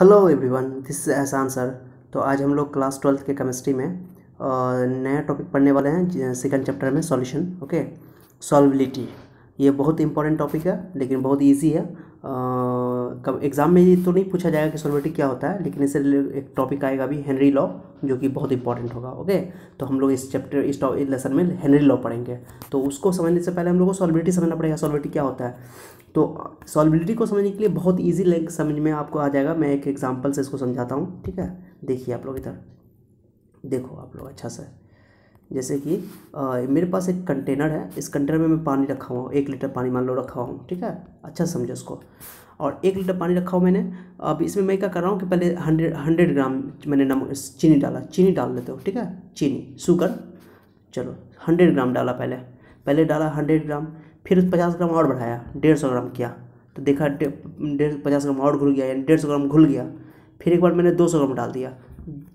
Hello everyone this is Ehsan sir तो आज हम लोग क्लास ट्वेल्थ के केमिस्ट्री में नया टॉपिक पढ़ने वाले हैं सेकंड चैप्टर में सॉल्यूशन ओके सॉल्विलिटी ये बहुत इंपॉर्टेंट टॉपिक है लेकिन बहुत इजी है कब एग्ज़ाम में ये तो नहीं पूछा जाएगा कि सोलवेटी क्या होता है लेकिन इससे रिलेटेड एक टॉपिक आएगा भी हेनरी लॉ जो कि बहुत इंपॉर्टेंट होगा ओके तो हम लोग इस चैप्टर इस टॉप इस लेसन में हेनरी लॉ पढ़ेंगे तो उसको समझने से पहले हम लोग को सॉलिबिलिटी समझना पड़ेगा सॉल्विटी क्या होता है तो सॉलिबिलिटी को समझने के लिए बहुत ईजी लैंग समझ में आपको आ जाएगा मैं एक एग्जाम्पल से इसको समझाता हूँ ठीक है देखिए आप लोग इधर देखो आप लोग अच्छा से जैसे कि आ, मेरे पास एक कंटेनर है इस कंटेनर में मैं पानी रखा हुआ हूँ एक लीटर पानी मान लो रखा हुआ हूँ ठीक है अच्छा समझो इसको और एक लीटर पानी रखा हो मैंने अब इसमें मैं क्या कर रहा हूँ कि पहले हंड्रेड हंड्रेड ग्राम मैंने नमक चीनी डाला चीनी डाल लेते हो ठीक है चीनी शुगर चलो हंड्रेड ग्राम डाला पहले पहले डाला हंड्रेड ग्राम फिर पचास ग्राम और बढ़ाया डेढ़ सौ ग्राम किया तो देखा डेढ़ पचास ग्राम और घुल गया यानी डेढ़ सौ ग्राम घुल गया फिर एक बार मैंने दो सौ ग्राम डाल दिया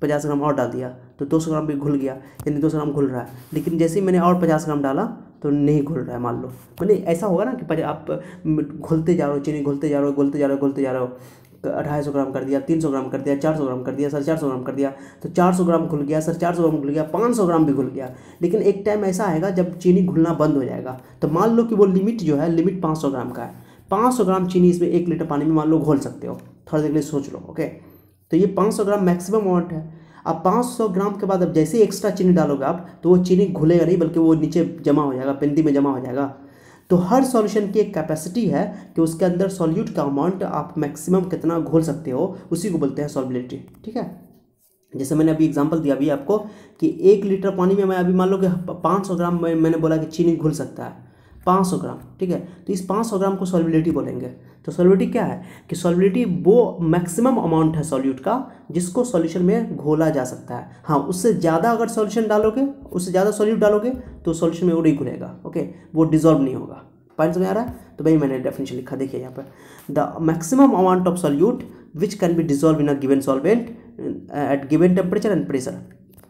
पचास ग्राम और डाल दिया तो दो सौ ग्राम भी घुल गया यानी दो सौ ग्राम घुल रहा है लेकिन जैसे ही मैंने और पचास ग्राम डाला तो नहीं घुल रहा है मान लो मैंने ऐसा होगा ना कि आप घुलते जा रहे हो चीनी घुलते जा रहे हो घुलते जा रहे हो घुलते जा रहे हो अढ़ाई सौ ग्राम कर दिया तीन सौ ग्राम कर दिया चार सौ ग्राम कर दिया सर चार सौ ग्राम कर दिया तो चार सौ ग्राम घुल गया सर चार सौ ग्राम घुल गया पाँच सौ ग्राम भी घुल गया लेकिन एक टाइम ऐसा आएगा जब चीनी घुलना बंद हो जाएगा तो मान लो कि वो लिमिट जो है लिमिट पाँच सौ ग्राम का है पाँच सौ ग्राम चीनी इसमें एक लीटर पानी में मान लो घोल सकते हो थोड़ा देर के लिए सोच लो ओके तो ये पाँच सौ ग्राम मैक्सिमम अमाउंट है अब 500 ग्राम के बाद अब जैसे ही एक्स्ट्रा चीनी डालोगे आप तो वो चीनी घुलेगा नहीं बल्कि वो नीचे जमा हो जाएगा पिंदी में जमा हो जाएगा तो हर सॉल्यूशन की एक कैपेसिटी है कि उसके अंदर सॉल्यूट का अमाउंट आप मैक्सिमम कितना घोल सकते हो उसी को बोलते हैं सॉल्बिलिटी ठीक है जैसे मैंने अभी एग्जांपल दिया अभी आपको कि एक लीटर पानी में मैं अभी मान लो कि पाँच सौ ग्राम मैंने बोला कि चीनी घुल सकता है पाँच सौ ग्राम ठीक है तो इस पाँच सौ ग्राम को सॉल्बिलिटी बोलेंगे तो सॉल्युबिलिटी क्या है कि सॉल्युबिलिटी वो मैक्सिमम अमाउंट है सॉल्यूट का जिसको सॉल्यूशन में घोला जा सकता है हाँ उससे ज़्यादा अगर सॉल्यूशन डालोगे उससे ज़्यादा सॉल्यूट डालोगे तो सॉल्यूशन में वो नहीं घुलेगा ओके वो डिजॉल्व नहीं होगा पॉइंट समझ आ रहा है तो भाई मैंने डेफिनेशन लिखा देखिए यहाँ पर the maximum amount of solute which can be dissolve in a given solvent at given temperature and pressure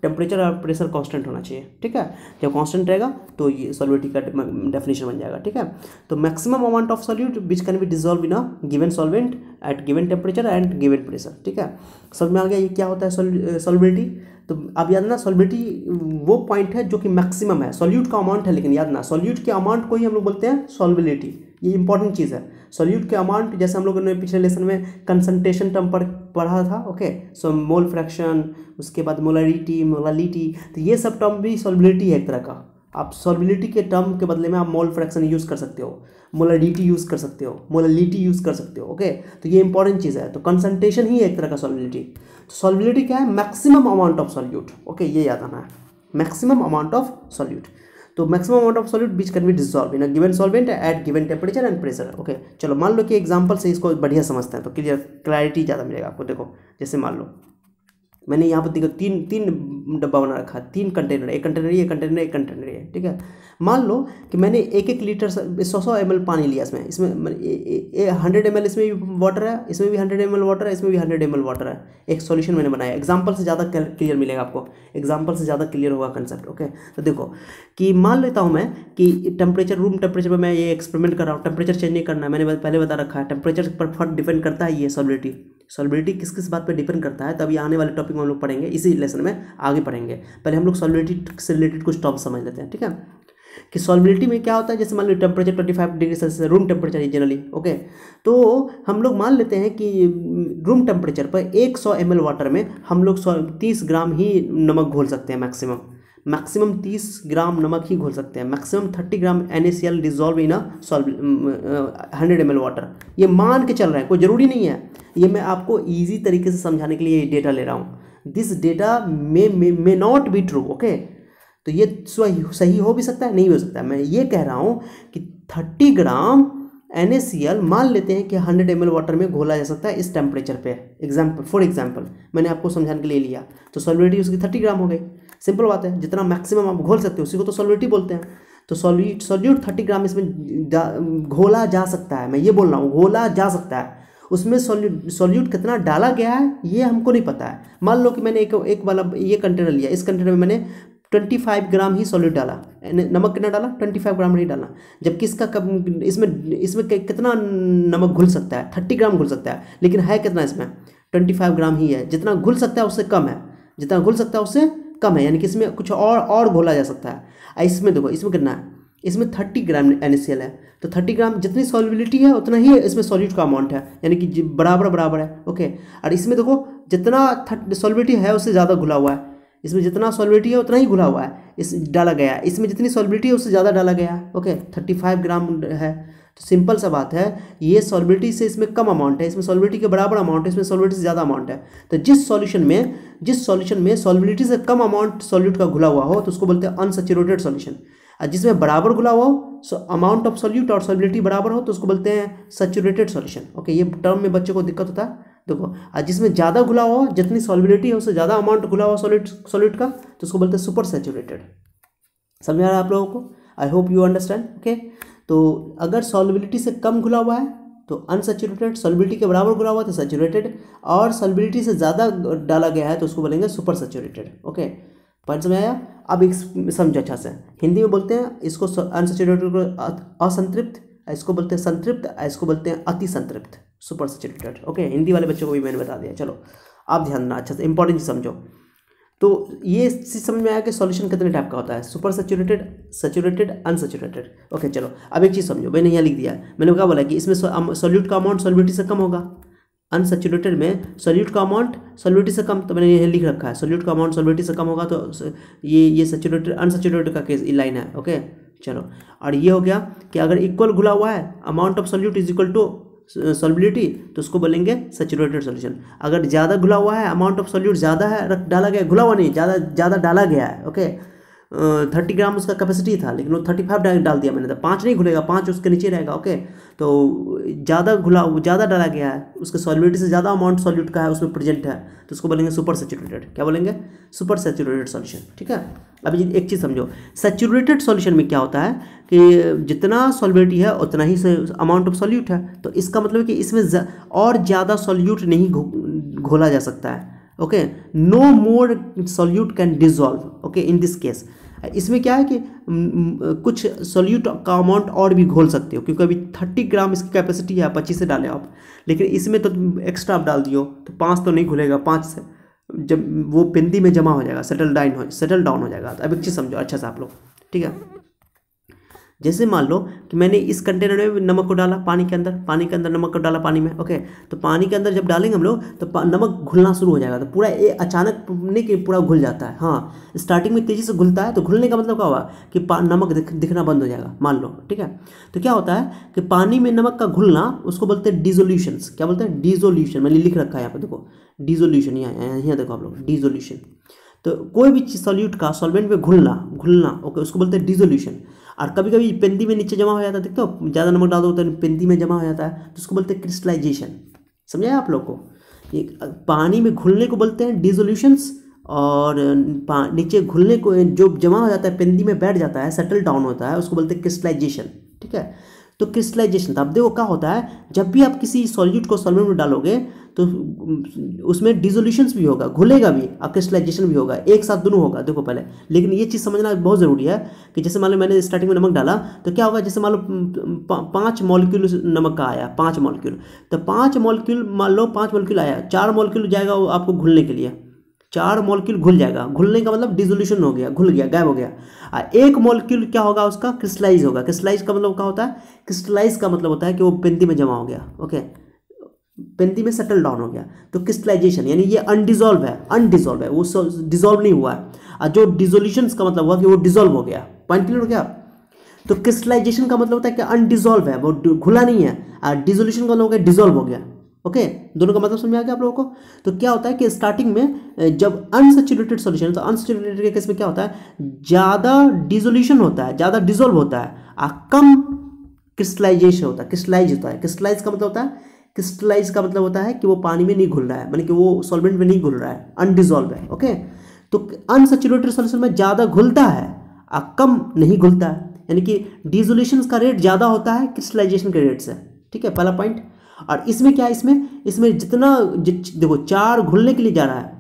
temperature और प्रेशर कांस्टेंट होना चाहिए ठीक है जब कांस्टेंट रहेगा तो ये सॉल्विटी का डेफिनेशन बन जाएगा ठीक है तो maximum amount of solute which can be dissolve in a given solvent at given temperature and given pressure ठीक है समझ में आ गया ये क्या होता है सॉल्विटी तो अब याद ना सॉलिबिलिटी वो पॉइंट है जो कि मैक्सिमम है सॉल्यूट का अमाउंट है लेकिन याद ना सॉल्यूट के अमाउंट को ही हम लोग बोलते हैं सॉल्बिलिटी ये इंपॉर्टेंट चीज़ है सॉल्यूट के अमाउंट जैसे हम लोगों ने पिछले लेसन में कंसनट्रेशन टर्म पर पढ़ा था ओके सो मोल फ्रैक्शन उसके बाद मोलारिटी मोलालिटी तो ये सब टर्म भी सॉल्बिलिटी है एक तरह का आप सॉल्बिलिटी के टर्म के बदले में आप मोल फ्रैक्शन यूज़ कर सकते हो मोलाडिटी यूज़ कर सकते हो मोलालिटी यूज़ कर सकते हो ओके तो ये इंपॉर्टेंट चीज़ है तो कंसनट्रेशन ही एक तरह का सॉलिबिलिटी तो सॉल्बिलिटी क्या है maximum amount of solute okay ये याद आना है मैक्सिमम अमाउंट ऑफ सॉल्यूट तो maximum amount of solute which can be dissolve in a given solvent at given temperature and pressure okay चलो मान लो कि एग्जाम्पल से इसको बढ़िया समझते हैं तो क्लियर क्लैरिटी ज़्यादा मिलेगा आपको देखो जैसे मान लो मैंने यहाँ पर देखो तीन तीन डब्बा बना रखा है तीन कंटेनर एक कंटेनर ये कंटेनर एक कंटेनर है ठीक है मान लो कि मैंने एक एक लीटर सौ सौ एम पानी लिया इसमें इसमें हंड्रेड एम एल इसमें भी वाटर है इसमें भी हंड्रेड एम वाटर है इसमें भी हंड्रेड एम वाटर है एक सोल्यूशन मैंने बनाया एग्जाम्पल से ज़्यादा क्लियर मिलेगा आपको एग्जाम्पल से ज़्यादा क्लियर होगा कंसेप्ट ओके तो देखो कि मान लेता हूँ मैं कि टेम्परेचर रूम टेम्परेचर पर मैं ये एक्सपेरिमेंट कर रहा हूँ टेम्परेचर चेंज नहीं करना है मैंने पहले बता रखा है टेम्परेचर पर फर्क डिपेंड करता है ये सॉलिडिटी सॉलिबिलिटी किस किस बात पर डिपेंड करता है तभी आने वाले टॉपिक में हम लोग पढ़ेंगे इसी लेसन में आगे आगे पढ़ेंगे पहले हम लोग सॉलिबिलिटी से रिलेटेड कुछ टॉप समझ लेते हैं ठीक है कि सॉलिबिलिटी में क्या होता है जैसे मान लो temperature twenty five degree Celsius room temperature है जनरली ओके तो हम लोग मान लेते हैं कि रूम mm, टेम्परेचर पर एक सौ एम वाटर में हम लोग सौ तीस ग्राम ही नमक घोल सकते हैं मैक्सिमम मैक्सिमम तीस ग्राम नमक ही घोल सकते हैं maximum thirty gram and dissolve in solve hundred M L water ये मान के चल रहे हैं कोई ज़रूरी नहीं है ये मैं आपको ईजी तरीके से समझाने के लिए ये डेटा ले रहा हूँ this data may may not be true okay तो ये सही हो भी सकता है नहीं हो सकता है मैं ये कह रहा हूँ कि थर्टी ग्राम एन मान लेते हैं कि हंड्रेड एम वाटर में घोला जा सकता है इस टेम्परेचर पे एग्जाम्पल फॉर एग्जाम्पल मैंने आपको समझाने के लिए लिया तो सॉलिडिटी उसकी थर्टी ग्राम हो गई सिंपल बात है जितना मैक्सिमम आप घोल सकते हो उसी को तो सॉलिडिटी बोलते हैं तो सॉल्यूट सॉल्यूट थर्टी ग्राम इसमें घोला जा सकता है मैं ये बोल रहा हूँ घोला जा सकता है उसमें सोल्यूट कितना डाला गया है ये हमको नहीं पता है मान लो कि मैंने एक एक वाला ये कंटेनर लिया इस कंटेनर में मैंने 25 ग्राम ही सोल्यूट डाला नमक कितना डाला 25 ग्राम नहीं डाला जबकि इसका कब इसमें इसमें कितना नमक घुल सकता है 30 ग्राम घुल सकता है लेकिन है कितना इसमें 25 ग्राम ही है जितना घुल सकता है उससे कम है जितना घुल सकता है उससे कम है यानी कि इसमें कुछ और और घोला जा सकता है इसमें देखो इसमें कितना है इसमें थर्टी ग्राम एन है तो थर्टी ग्राम जितनी सॉलिबिलिटी है उतना ही इसमें सॉल्यूट का अमाउंट है यानी कि बराबर बराबर है ओके और इसमें देखो जितना सॉलिबिलिटी है उससे ज़्यादा घुला हुआ है इसमें जितना सॉलिबिलिटी है उतना ही घुला हुआ है इस डाला गया है इसमें जितनी सॉलिबिलिटी है उससे ज़्यादा डाला गया है ओके थर्टी फाइव ग्राम है तो सिंपल सा बात है ये सॉलिबिलिटी से इसमें कम अमाउंट है इसमें सॉलिबिलिटी के बराबर अमाउंट है इसमें सॉलिबिलिटी से ज़्यादा अमाउंट है तो जिस सॉल्यूशन में जिस सॉल्यूशन में सॉलिबिलिटी से कम अमाउंट सॉल्यूट का घुला हुआ हो तो उसको बोलते हैं अनसेचुरेटेड सॉल्यूशन जिसमें बराबर गुला हुआ हो सो अमाउंट ऑफ सोल्यूट और सोलिबिलिटी बराबर हो तो उसको बोलते हैं सेचुरेटेड सोल्यूशन ओके ये टर्म में बच्चों को दिक्कत होता है देखो और जिसमें ज़्यादा घुला हो जितनी सॉलिबिलिटी है उससे ज़्यादा अमाउंट घुला हुआ सॉलिड सोल्यूट का तो उसको बोलते हैं सुपर सेचुरेटेड समझ आ रहा है आप लोगों को I hope you understand okay तो अगर सॉलिबिलिटी से कम घुला हुआ है तो अनसेचुरेटेड सॉलिबिलिटी के बराबर घुला हुआ तो सेचुरेटेड और सॉलिबिलिटी से ज़्यादा डाला गया है तो उसको बोलेंगे सुपर सेचुरेटेड ओके पॉइंट समझ आया अब एक समझो अच्छा से हिंदी में बोलते हैं इसको अनसेचुरेटेड को असंतृप्त इसको बोलते हैं संतृप्त इसको बोलते हैं अति संतृप्त सुपर सेचुरेटेड ओके हिंदी वाले बच्चों को भी मैंने बता दिया चलो आप ध्यान देना अच्छा से इंपॉर्टेंट समझो तो ये समझ में आया कि सॉल्यूशन कितने टाइप का होता है super saturated saturated unsaturated okay चलो अब एक चीज़ समझो मैंने यहाँ लिख दिया मैंने क्या बोला कि इसमें सॉल्यूट um, का अमाउंट सोल्यूटी से कम होगा अनसेचुरेटेड में सोल्यूट का अमाउंट सोल्यूटी से कम तो मैंने ये लिख रखा है सोल्यूट का अमाउंट सोल्यूटी से कम होगा तो ये ये सेचुरेटेड अनसेचुरेटेड का केस लाइन है ओके चलो और ये हो गया कि अगर इक्वल घुला हुआ है amount of solute is equal to solubility तो उसको बोलेंगे सेचुरेटेड सोल्यूशन अगर ज़्यादा घुला हुआ है अमाउंट ऑफ सोल्यूट ज़्यादा है रख डाला गया घुला हुआ नहीं ज़्यादा ज़्यादा डाला गया है ओके okay? थर्टी ग्राम उसका कैपेसिटी था लेकिन वो थर्टी फाइव डाल दिया मैंने तो पाँच नहीं घुलेगा पाँच उसके नीचे रहेगा ओके तो ज़्यादा घुला ज़्यादा डाला गया है उसके सॉल्यूबिलिटी से ज़्यादा अमाउंट सॉल्यूट का है उसमें प्रेजेंट है तो उसको बोलेंगे सुपर सेचुरेटेड क्या बोलेंगे सुपर सेचुरेटेड सॉल्यूशन ठीक है अभी एक चीज़ समझो सेचुरेटेड सॉल्यूशन में क्या होता है कि जितना सॉल्यूबिलिटी है उतना ही अमाउंट ऑफ सॉल्यूट है तो इसका मतलब कि इसमें और ज़्यादा सॉल्यूट नहीं घोला जा सकता है okay no more solute can dissolve okay in this case इसमें क्या है कि कुछ सोल्यूट का अमाउंट और भी घोल सकते हो क्योंकि अभी थर्टी ग्राम इसकी कैपेसिटी है पच्चीस से डालें आप लेकिन इसमें तो एक्स्ट्रा आप डाल दियो तो पाँच तो नहीं घुलेगा पाँच से जब वो पिंदी में जमा हो जाएगा सेटल डाइन हो सेटल डाउन हो जाएगा तो अब एक चीज़ समझो अच्छा से आप लोग ठीक है जैसे मान लो कि मैंने इस कंटेनर में नमक को डाला पानी के अंदर पानी के अंदर नमक को डाला पानी में ओके तो पानी के अंदर जब डालेंगे हम लोग तो नमक घुलना शुरू हो जाएगा तो पूरा ये अचानक नहीं कि पूरा घुल जाता है हाँ स्टार्टिंग में तेज़ी से घुलता है तो घुलने का मतलब क्या हुआ कि नमक दिख, दिखना बंद हो जाएगा मान लो ठीक है तो क्या होता है कि पानी में नमक का घुलना उसको बोलते हैं डिजोल्यूशन क्या बोलते हैं डिजोल्यूशन मैंने लिख रखा है यहाँ पर देखो डिजोल्यूशन यहाँ यहाँ देखो आप लोग डिजोल्यूशन तो कोई भी सॉल्यूट का सॉल्वेंट में घुलना घुलना ओके उसको बोलते हैं डिजोल्यूशन और कभी कभी पेंदी में नीचे जमा हो जाता है देखते हो ज़्यादा नमक डाल दो तो पेंदी में जमा हो जाता है तो उसको बोलते हैं क्रिस्टलाइजेशन समझाया आप लोग को ये पानी में घुलने को बोलते हैं डिजोल्यूशंस और नीचे घुलने को जो जमा हो जाता है पेंदी में बैठ जाता है सेटल डाउन होता है उसको बोलते हैं क्रिस्टलाइजेशन ठीक है तो क्रिस्टलाइजेशन था तो अब देखो क्या होता है जब भी आप किसी सॉल्यूट को सॉल्वेंट में डालोगे तो उसमें डिजोल्यूशंस भी होगा घुलेगा भी और क्रिस्टलाइजेशन भी होगा एक साथ दोनों होगा देखो पहले लेकिन ये चीज़ समझना बहुत ज़रूरी है कि जैसे मान लो मैंने स्टार्टिंग में नमक डाला तो क्या होगा जैसे मान लो पाँच मॉलिक्यूल नमक का आया पाँच मॉलिक्यूल तो पाँच मॉलिक्यूल मान लो पाँच मॉलिक्यूल आया चार मॉलिक्यूल जाएगा वो आपको घुलने के लिए चार मॉलिक्यूल घुल जाएगा घुलने का मतलब डिजोल्यूशन हो गया घुल गया गायब हो गया एक मॉलिक्यूल क्या होगा उसका क्रिस्टलाइज होगा क्रिस्टलाइज का मतलब क्या होता है क्रिस्टलाइज का मतलब होता है कि वो पेंती में जमा हो गया ओके पेंती में सेटल डाउन हो गया तो क्रिस्टलाइजेशन यानी ये अनडिजोल्व है अनडिजोल्व है वो डिजोल्व नहीं हुआ है और जो डिजोल्यूशन का मतलब हुआ कि वो डिजोल्व हो गया पॉइंट क्लियर हो गया तो क्रिस्टलाइजेशन का मतलब होता है कि अनडिजोल्व है वो घुला नहीं है और डिजोल्यूशन का मतलब हो गया डिजोल्व हो गया ओके दोनों का मतलब समझ में आ गया आप लोगों को तो क्या होता है कि स्टार्टिंग में जब अनसेचुरेटेड सोल्यूशन तो अनसेचुरेटेड के केस में क्या होता है ज़्यादा डिजोल्यूशन होता है ज़्यादा डिजोल्व होता है और कम क्रिस्टलाइजेशन होता है क्रिस्टलाइज होता है क्रिस्टलाइज का मतलब होता है क्रिस्टलाइज का मतलब होता है कि वो पानी में नहीं घुल रहा है मतलब कि वो सॉल्वेंट में नहीं घुल रहा है अनडिजोल्व है ओके तो अनसेचुरेटेड सोल्यूशन में ज़्यादा घुलता है और कम नहीं घुलता है यानी कि डिजोल्यूशन का रेट ज़्यादा होता है क्रिस्टलाइजेशन के रेट से ठीक है पहला पॉइंट और इसमें क्या इसमें इसमें जितना देखो चार घुलने के लिए जा रहा है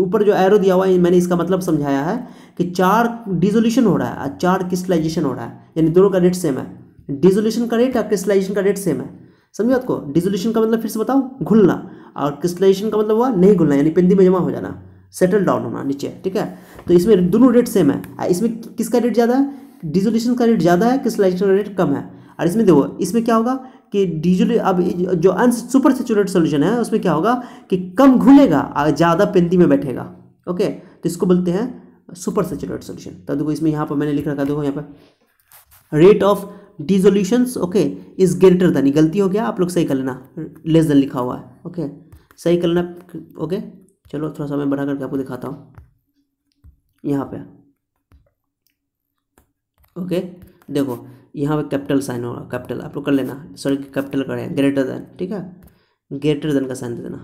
ऊपर जो एरो दिया हुआ है मैंने इसका मतलब समझाया है कि चार डिजोल्यूशन हो रहा है चार क्रिस्टलाइजेशन हो रहा है यानी दोनों का रेट सेम है डिजोल्यूशन का रेट और क्रिस्टलाइजेशन का रेट सेम है समझो आपको डिजोल्यूशन का मतलब फिर से बताओ घुलना और क्रिस्टलाइजेशन का मतलब हुआ नहीं घुलना यानी पिंदी में जमा हो जाना सेटल डाउन होना नीचे ठीक है तो इसमें दोनों रेट सेम है इसमें किसका रेट ज़्यादा है डिजोल्यूशन का रेट ज़्यादा है क्रिस्टलाइजेशन का रेट कम है और इसमें देखो इसमें क्या होगा कि डीजल अब जो सुपर सेचुरेट सोल्यूशन है उसमें क्या होगा कि कम घुलेगा ज़्यादा पिंदी में बैठेगा ओके तो इसको बोलते हैं सुपर सेचुरेट सोल्यूशन तो देखो इसमें यहाँ पर मैंने लिख रखा देखो यहाँ पर rate of dissolution okay is greater than गलती हो गया आप लोग सही कर लेना लेस देन लिखा हुआ है ओके okay. सही कर लेना ओके okay. चलो थोड़ा सा मैं बढ़ा करके आपको दिखाता हूँ यहाँ पे ओके okay. देखो यहाँ पे कैपिटल साइन होगा कैपिटल आप लोग कर लेना सॉरी कैपिटल करें ग्रेटर देन ठीक है ग्रेटर देन का साइन दे देना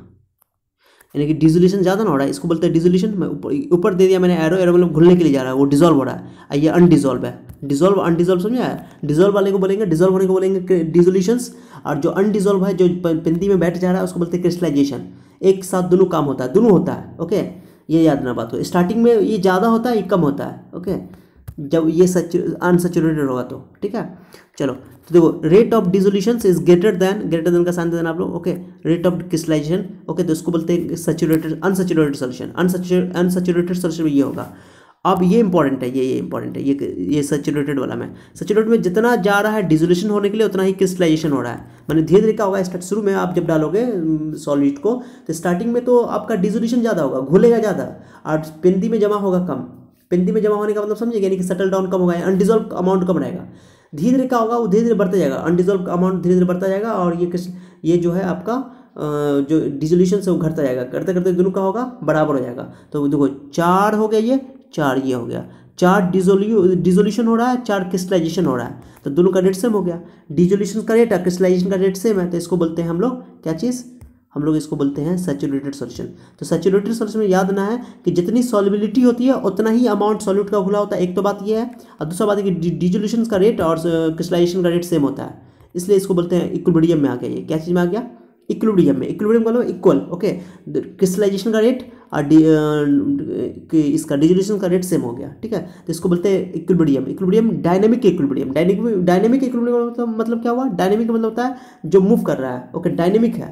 यानी कि डिजोल्यूशन ज़्यादा ना हो रहा है इसको बोलते हैं डिजोल्यूशन मैं ऊपर दे दिया मैंने एरो एरो मतलब घुलने के लिए जा रहा है वो डिजोल्व हो रहा है ये अनडिजोल्व है डिजोल्व अनडिजोल्व समझा है डिजोल्व वाले को बोलेंगे डिजोल्व होने को बोलेंगे डिजोल्यूशंस और जो अनडिजोल्व है जो पिंती में बैठ जा रहा है उसको बोलते हैं क्रिस्टलाइजेशन एक साथ दोनों काम होता है दोनों होता है ओके ये याद ना बात हो स्टार्टिंग में ये ज़्यादा होता है ये कम होता है ओके जब ये अनसेचुरेटेड होगा तो ठीक है चलो तो देखो rate of dissolution is greater than greater than का साइन देना आप लोग okay rate of crystallization okay तो इसको बोलते हैं saturated unsaturated solution unsaturated solution में ये होगा अब ये इंपॉर्टेंट है ये ये इंपॉर्टेंट है ये ये सेचुरेटेड वाला में सेचुरेटेड में जितना जा रहा है डिजोल्यूशन होने के लिए उतना ही क्रिस्टलाइजेशन हो रहा है मैंने धीरे धीरे क्या होगा स्टार्ट शुरू में आप जब डालोगे सॉलिड को तो स्टार्टिंग में तो आपका डिजोल्यूशन ज़्यादा होगा घुलेगा ज़्यादा और पिंदी में जमा होगा कम पिंदी में जमा होने का मतलब समझिए यानी कि सेटल डाउन कम होगा अनडिजोल्व अमाउंट कम रहेगा धीरे धीरे क्या होगा वो धीरे धीरे बढ़ता जाएगा अनडिजोल्व अमाउंट धीरे धीरे बढ़ता जाएगा और ये ये जो है आपका जो डिजोल्यूशन से वो घटता जाएगा करते करते दोनों का होगा बराबर हो जाएगा तो देखो चार हो गया ये चार ये हो गया चार डिजोल्यू डिजोल्यूशन हो रहा है चार क्रिस्टलाइजेशन हो रहा है तो दोनों का रेट सेम हो गया डिजोल्यूशन का रेट है क्रिस्टलाइजेशन का रेट सेम है तो इसको बोलते हैं हम लोग क्या चीज़ हम लोग इसको बोलते हैं सेचुरेटेड सोल्यूशन तो सेचुरेटेड सोल्यूशन में याद ना है कि जितनी सॉलिबिलिटी होती है उतना ही अमाउंट सॉल्यूट का खुला होता है एक तो बात यह है और दूसरा बात है कि डिजोल्यूशन का रेट और क्रिस्टलाइजेशन uh, का रेट सेम होता है इसलिए इसको बोलते हैं इक्विबडियम में आ गया ये क्या चीज़ में आ गया इक्विबडियम में इक्विबडियम का लो इक्वल ओके क्रिस्टलाइजेशन का रेट और uh, इसका डिजोल्यूशन का रेट सेम हो गया ठीक है तो इसको बोलते हैं equilibrium equilibrium dynamic equilibrium dynamic dynamic equilibrium मतलब क्या हुआ डायनेमिक मतलब होता है जो मूव कर रहा है ओके डायनेमिक है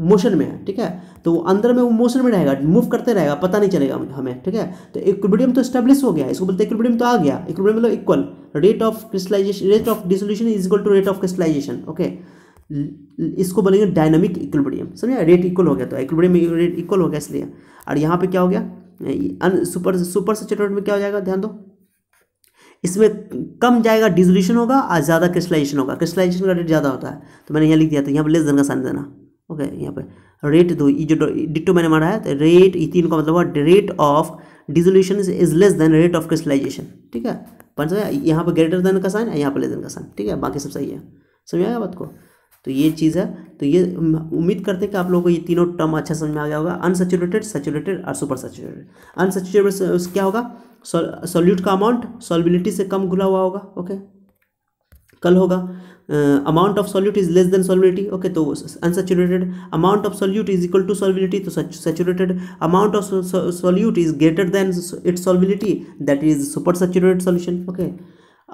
मोशन में है ठीक है तो वो अंदर में वो मोशन में रहेगा मूव करते रहेगा पता नहीं चलेगा हमें ठीक है तो इक्विब्रियम तो स्टेब्लिश हो गया इसको बोलते इक्विब्रियम तो आ गया इक्विब्रियम मतलब equal rate of crystallization rate of dissolution is equal to rate of crystallization okay इसको बोलेंगे डायनामिक इक्विब्रियम समझा रेट इक्वल हो गया तो इक्विब्रियम रेट इक्वल हो गया इसलिए और यहाँ पर क्या हो गया सुपर सुपर सेचुरेट में क्या हो जाएगा ध्यान दो इसमें कम जाएगा डिजोल्यूशन होगा और ज़्यादा क्रिस्टलाइजेशन होगा क्रिस्टलाइजेशन का रेट ज़्यादा होता है तो मैंने यहाँ लिख दिया था यहाँ पर लेस धन का साइन देना ओके यहाँ पे रेट दो ये जो डिटो मैंने मारा है तो रेट ये तीन का मतलब हुआ rate of dissolution is less than rate of crystallization ठीक है पर समझा यहाँ पर ग्रेटर देन का साइन है यहाँ पर लेस देन का साइन ठीक है बाकी सब सही है समझ आएगा बात को तो ये चीज़ है तो ये उम्मीद करते हैं कि आप लोगों को ये तीनों टर्म अच्छा समझ में आ गया होगा अनसेचुरेटेड सेचुरेटेड और सुपर सेचुरेटेड अनसेचुरेटेड क्या होगा सॉल्यूट का अमाउंट सॉलिबिलिटी से कम घुला हुआ होगा ओके कल होगा amount of solute is less than solubility okay तो unsaturated amount of solute is equal to solubility तो saturated amount of solute is greater than its solubility that is super saturated solution okay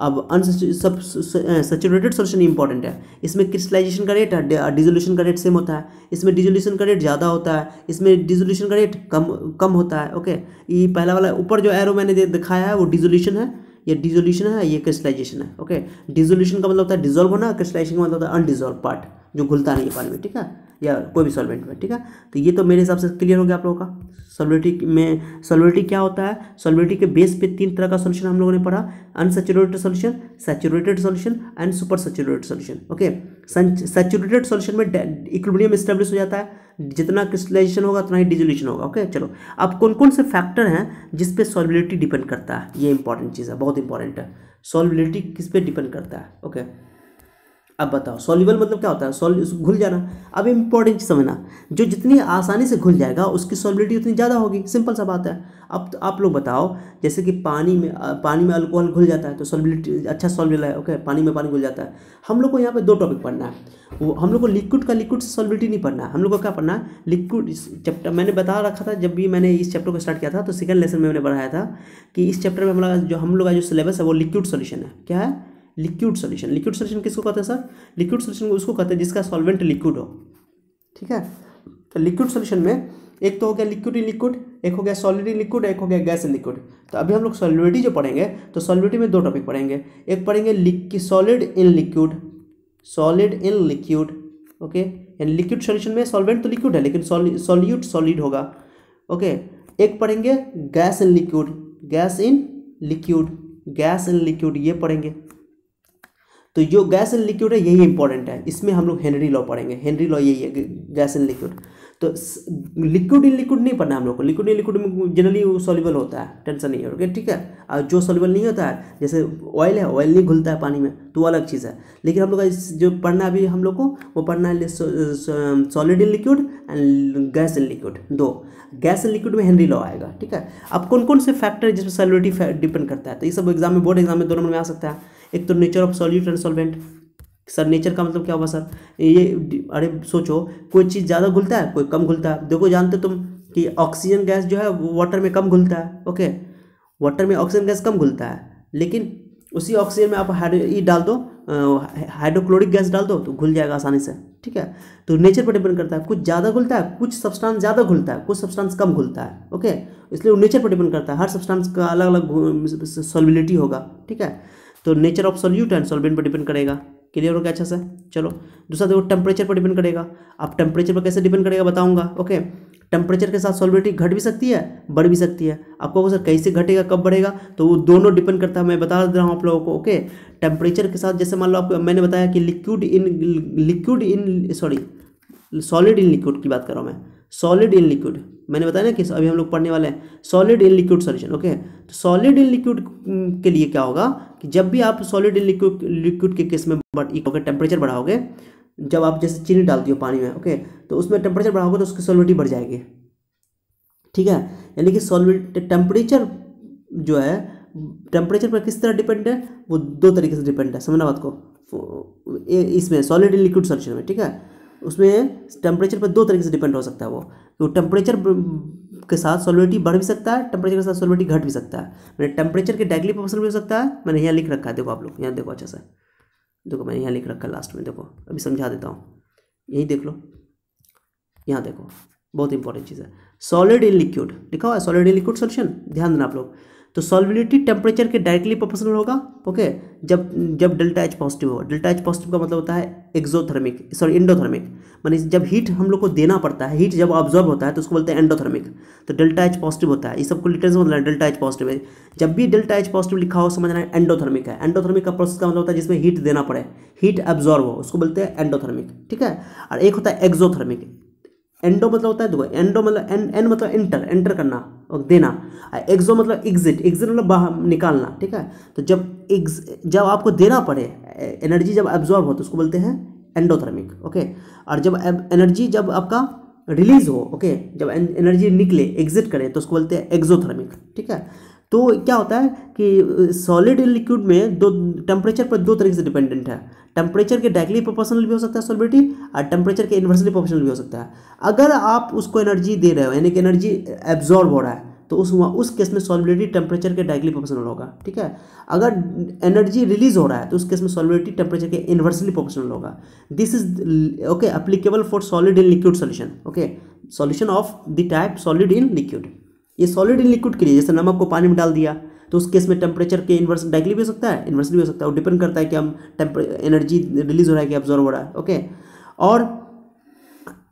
अब unsaturated solution important है इसमें crystallization का rate dissolution का rate same होता है इसमें dissolution का रेट ज़्यादा होता है इसमें डिजोल्यूशन का रेट कम कम होता है ओके ये पहला वाला ऊपर जो एरो मैंने दिखाया है वो डिजोल्यूशन है ये डिजोल्यूशन है ये क्रिस्टलाइजेशन है ओके डिजोल्यूशन का मतलब होता है डिजोल्व होना क्रिस्टलाइजेशन का मतलब होता है अनडिजोल्व पार्ट जो घुलता नहीं पानी में ठीक है या कोई भी सॉल्वेंट में ठीक है तो ये तो मेरे हिसाब से क्लियर हो गया आप लोगों का सॉल्वेटी में सॉल्वेटी क्या होता है सॉल्वेटी के बेस पे तीन तरह का सोल्यूशन हम लोगों ने पढ़ा unsaturated solution saturated solution and super saturated solution okay saturated solution में इक्विलिब्रियम स्टेब्लिश हो जाता है जितना क्रिस्टलाइजेशन होगा उतना ही डिजोल्यूशन होगा ओके चलो अब कौन कौन से फैक्टर हैं जिस पे डिपेंड करता है ये इंपॉर्टेंट चीज़ है बहुत इंपॉर्टेंट है सॉल्बिलिटी किस पर डिपेंड करता है ओके अब बताओ सॉल्यूबल मतलब क्या होता है सॉल्व घुल जाना अब इम्पोर्टेंट समझना जो जितनी आसानी से घुल जाएगा उसकी सॉलिबिलिटी उतनी ज़्यादा होगी सिंपल सा बात है अब तो आप लोग बताओ जैसे कि पानी में पानी में अल्कोहल घुल जाता है तो सॉल्युबिलिटी अच्छा सॉल्युबल है ओके पानी में पानी घुल जाता है हम लोग को यहाँ पर दो टॉपिक पढ़ना है वो हम लोग को लिक्विड का लिक्विड से सॉलिबिलिटी नहीं पढ़ना है हम लोग को क्या पढ़ना है लिक्विड चैप्टर मैंने बता रखा था जब भी मैंने इस चैप्टर को स्टार्ट किया था तो सेकंड लेसन में मैंने पढ़ाया था कि इस चैप्टर में हम लोग जो हम लोग का जो सिलेबस है वो लिक्विड सोल्यूशन है क्या है लिक्विड सोल्यूशन लिक्विड सोल्यूशन किसको कहते हैं सर लिक्विड सोल्यूशन को उसको कहते हैं जिसका सॉल्वेंट लिक्विड हो ठीक है तो लिक्विड सोल्यूशन में एक तो हो गया लिक्विड इन लिक्विड एक हो गया सॉलिड इन लिक्विड एक हो गया गैस इन लिक्विड तो अभी हम लोग सॉलिडिटी जो पढ़ेंगे तो सॉलिडिटी में दो टॉपिक पढ़ेंगे एक पढ़ेंगे solid in liquid solid in liquid okay यानी लिक्विड सोल्यूशन में सॉल्वेंट तो लिक्विड है लेकिन सॉल्यूट सॉलिड होगा ओके एक पढ़ेंगे gas in liquid gas in liquid gas in liquid ये पढ़ेंगे तो जो गैस एंड लिक्विड है यही इंपॉर्टेंट है इसमें हम लोग हेनरी लॉ पढ़ेंगे हेनरी लॉ यही है गैस एंड लिक्विड तो लिक्विड इन लिक्विड नहीं पढ़ना हम लोग को लिक्विड इन लिक्विड में जनरली वो सॉल्यूबल होता है टेंशन नहीं है ओके ठीक है और जो सॉल्यूबल नहीं होता है जैसे ऑयल है ऑयल नहीं घुलता है पानी में तो वो अलग चीज़ है लेकिन हम लोग का जो पढ़ना अभी हम लोग को वो पढ़ना है solid in liquid and gas in liquid दो गैस इन लिक्विड में हेनरी लॉ आएगा ठीक है अब कौन कौन से फैक्टर जिसमें सॉलिडिटी डिपेंड करता है तो ये सब एग्जाम में बोर्ड एग्जाम में दो नंबर में आ सकता है एक तो nature of solute and solvent sir nature का मतलब क्या हुआ सर ये अरे सोचो कोई चीज़ ज़्यादा घुलता है कोई कम घुलता है देखो जानते तुम कि ऑक्सीजन गैस जो है वाटर में कम घुलता है ओके वाटर में ऑक्सीजन गैस कम घुलता है लेकिन उसी ऑक्सीजन में आप हाइड्रो ये डाल दो हाइड्रोक्लोरिक गैस डाल दो तो घुल जाएगा आसानी से ठीक है तो नेचर पर डिपेंड करता है कुछ ज़्यादा घुलता है कुछ सब्सटेंस ज़्यादा घुलता है कुछ सब्सटेंस कम घुलता है ओके इसलिए वो नेचर पर डिपेंड करता है हर सब्सटेंस का अलग अलग सॉलिबिलिटी होगा ठीक है तो nature of solute and solvent पर डिपेंड करेगा क्लियर हो गया अच्छा सा चलो दूसरा देखो टेम्परेचर पर डिपेंड करेगा अब टेम्परेचर पर कैसे डिपेंड करेगा बताऊंगा ओके टेम्परेचर के साथ सॉल्वेटी घट भी सकती है बढ़ भी सकती है आपको सर कैसे घटेगा कब बढ़ेगा तो वो दोनों डिपेंड करता है मैं बता दे रहा हूँ आप लोगों को ओके टेम्परेचर के साथ जैसे मान लो आपको मैंने बताया कि liquid in liquid in sorry solid in liquid की बात कर रहा हूँ मैं सॉलिड इन लिक्विड मैंने बताया ना कि अभी हम लोग पढ़ने वाले हैं solid in liquid solution okay तो सॉलिड इन लिक्विड के लिए क्या होगा कि जब भी आप सॉलिड इन लिक्विड लिक्विड के केस में टेम्परेचर बढ़ाओगे जब आप जैसे चीनी डालती हो पानी में ओके तो उसमें टेम्परेचर बढ़ाओगे तो उसकी सॉलिडिटी बढ़ जाएगी ठीक है यानी कि सॉलिड टेम्परेचर जो है टेम्परेचर पर किस तरह डिपेंड है वो दो तरीके से डिपेंड है समझना बात को इसमें सॉलिड इन लिक्विड सोल्यूशन में ठीक है उसमें टेम्परेचर पर दो तरीके से डिपेंड हो सकता है वो तो टेम्परेचर के साथ सॉलिडिटी बढ़ भी सकता है टेम्परेचर के साथ सोलिटी घट भी सकता है मैंने टेम्परेचर के डायरेक्टली प्रोपोर्शनल भी हो सकता है मैंने यहाँ लिख रखा है देखो आप लोग यहाँ देखो अच्छा सा देखो मैंने यहाँ लिख रखा है लास्ट में देखो अभी समझा देता हूँ यही देख लो यहाँ देखो बहुत इंपॉर्टेंट चीज़ है सॉलिड इन लिक्विड लिखा हुआ है सॉलिड इन लिक्विड सोल्यूशन ध्यान देना आप लोग तो सॉल्बिलिटी टेम्परेचर के डायरेक्टली प्रोपोर्शनल होगा ओके जब जब डेल्टा एच पॉजिटिव होगा डेल्टा एच पॉजिटिव का मतलब होता है एक्जोथर्मिक सॉरी एंडोथर्मिक मानी जब हीट हम लोग को देना पड़ता है हीट जब ऑब्जॉर्व होता है तो उसको बोलते हैं एंडोथर्मिक तो डेल्टा एच पॉजिटिव होता है ये सबको लिटरेंस मतलब है डेल्टा एच पॉजिटिव है जब भी डेल्टा एच पॉजिटिव लिखा हो समझना है एंडोथर्मिक है एंडोथर्मिक का प्रोसेस का मतलब होता है जिसमें हीट देना पड़े हीट एब्जॉर्व हो उसको बोलते हैं एंडोथर्मिक ठीक है और एक होता है एक्जोथर्मिक एंडो मतलब होता है देखो एंडो मतलब एन एन मतलब एंटर एंटर करना और देना एक्सो मतलब एग्जिट एग्जिट मतलब बाहर निकालना ठीक है तो जब एग्ज जब आपको देना पड़े एनर्जी जब एब्जॉर्ब हो तो उसको बोलते हैं एंडोथर्मिक ओके और जब एनर्जी जब आपका रिलीज हो ओके जब एनर्जी निकले एग्जिट करे तो उसको बोलते हैं एक्जोथर्मिक ठीक है तो क्या होता है कि सॉलिड लिक्विड में दो टेम्परेचर पर दो तरीके से डिपेंडेंट है टेम्परेचर के डायरेक्टली प्रोपोर्शनल भी हो सकता है सॉलिबिलिटी और टेम्परेचर के इन्वर्सली प्रोपोर्शनल भी हो सकता है अगर आप उसको एनर्जी दे रहे हो यानी कि एनर्जी एब्जॉर्ब हो रहा है तो उस उस केस में सॉलिबिलिटी टेम्परेचर के डायरेक्टली प्रोपोर्शनल होगा ठीक है अगर एनर्जी रिलीज हो रहा है तो उस केस में सॉलिबिलिटी टेम्परेचर के इन्वर्सली प्रोपोर्शनल होगा this is okay applicable for solid in liquid solution okay solution of the type solid in liquid ये सॉलिड इन लिक्विड के लिए जैसे नमक को पानी में डाल दिया तो उस केस में टेम्परेचर के इन्वर्स डायरेक्टली भी हो सकता है इन्वर्सली भी हो सकता है वो डिपेंड करता है कि हम एनर्जी रिलीज हो रहा है कि ऑब्जॉर्व हो रहा है ओके और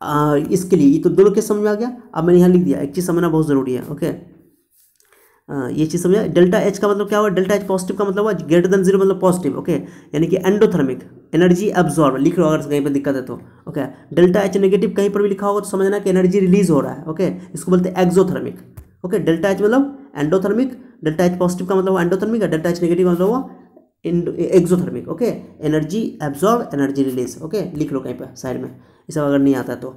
आ, इसके लिए ये तो दोनों केस समझ में आ गया अब मैंने यहाँ लिख दिया एक चीज़ समझना बहुत ज़रूरी है ओके आ, ये चीज़ समझा डेल्टा एच का मतलब क्या हुआ डेल्टा एच पॉजिटिव का मतलब हुआ ग्रेटर देन जीरो मतलब पॉजिटिव ओके यानी कि एंडोथर्मिक एनर्जी एब्जॉर्व लिख लो अगर कहीं पर दिक्कत है तो ओके डेल्टा एच नेगेटिव कहीं पर भी लिखा होगा तो समझना कि एनर्जी रिलीज हो रहा है ओके इसको बोलते हैं एक्जोथर्मिक ओके डेल्टा एच मतलब एंडोथर्मिक डेल्टा एच पॉजिटिव का मतलब एंडोथर्मिक डेल्टा एच नेगेटिव मतलब exothermic okay energy absorb energy release okay लिख लो कहीं पर साइड में ये सब अगर नहीं आता तो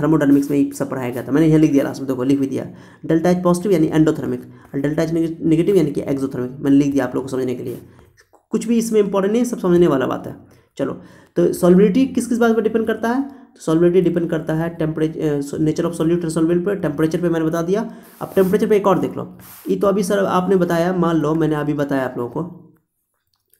थर्मोडाइनमिक्स में सब पढ़ाया गया तो। था मैंने यहाँ लिख दिया लास्ट में देखो लिख भी दिया डेल्टा एच पॉजिटिव यानी एंडोथर्मिक और डेल्टा एच नेगेटिव यानी कि एक्जोथर्मिक मैंने लिख दिया आप लोग को समझने के लिए कुछ भी इसमें इंपॉर्टेंट नहीं सब समझने वाला बात है चलो तो सॉलिबिलिटी किस किस बात पर डिपेंड करता है सॉल्युबिलिटी डिपेंड करता है टेम्परेचर नेचर ऑफ सॉल्यूट और पर टेम्परेचर पे मैंने बता दिया अब टेम्परेचर पे एक और देख लो ये तो अभी सर आपने बताया मान लो मैंने अभी बताया आप लोगों को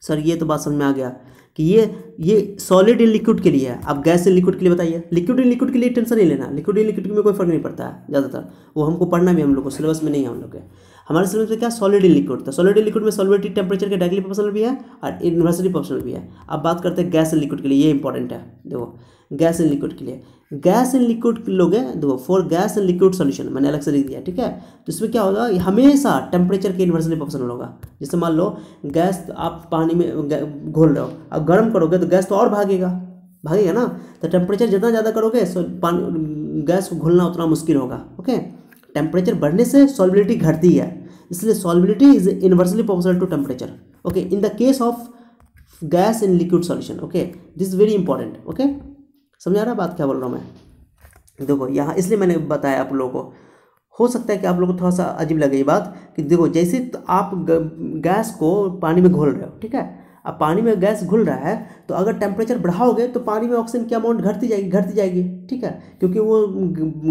सर ये तो बात समझ में आ गया कि ये ये सॉलिड इन लिक्विड के लिए है आप गैस इन लिक्विड के लिए बताइए लिक्विड इन लिक्विड के लिए टेंशन नहीं लेना लिक्विड इन लिक्विड में कोई फर्क नहीं पड़ता है ज़्यादातर वो हमको पढ़ना भी हम लोग को सिलेबस में नहीं है हम लोग के हमारे सिलेबस में तो क्या सॉलिड लिक्विड था सॉलिड लिक्विड में सॉलिटी टेम्परेचर के डायरेक्टली प्रोपोर्शनल भी है और इनवर्सली प्रोपोर्शनल भी है अब बात करते हैं गैस एंड लिक्विड के लिए ये इंपॉर्टेंट है देखो गैस एंड लिक्विड के लिए गैस एंड लिक्विड लोगे देखो for gas and liquid solution मैंने अलग से लिख दिया ठीक है तो इसमें क्या होगा हमेशा टेम्परेचर के इन्वर्सली प्रोपोर्शनल होगा जैसे मान लो गैस तो आप पानी में घोल रहे हो अब गर्म करोगे तो गैस तो और भागेगा भागेगा ना तो टेम्परेचर जितना ज़्यादा करोगे सो पानी गैस को घोलना उतना मुश्किल होगा ओके टेम्परेचर बढ़ने से सॉलिबिलिटी घटती है इसलिए solubility is inversely proportional to temperature okay in the case of gas in liquid solution okay this very important okay समझा रहा बात क्या बोल रहा हूँ मैं देखो यहाँ इसलिए मैंने बताया आप लोगों को हो सकता है कि आप लोगों को थोड़ा सा अजीब लगे ये बात कि देखो जैसे आप गैस को पानी में घोल रहे हो ठीक है अब पानी में गैस घुल रहा है तो अगर टेम्परेचर बढ़ाओगे तो पानी में ऑक्सीजन की अमाउंट घटती जाएगी घटती जाएगी ठीक है क्योंकि वो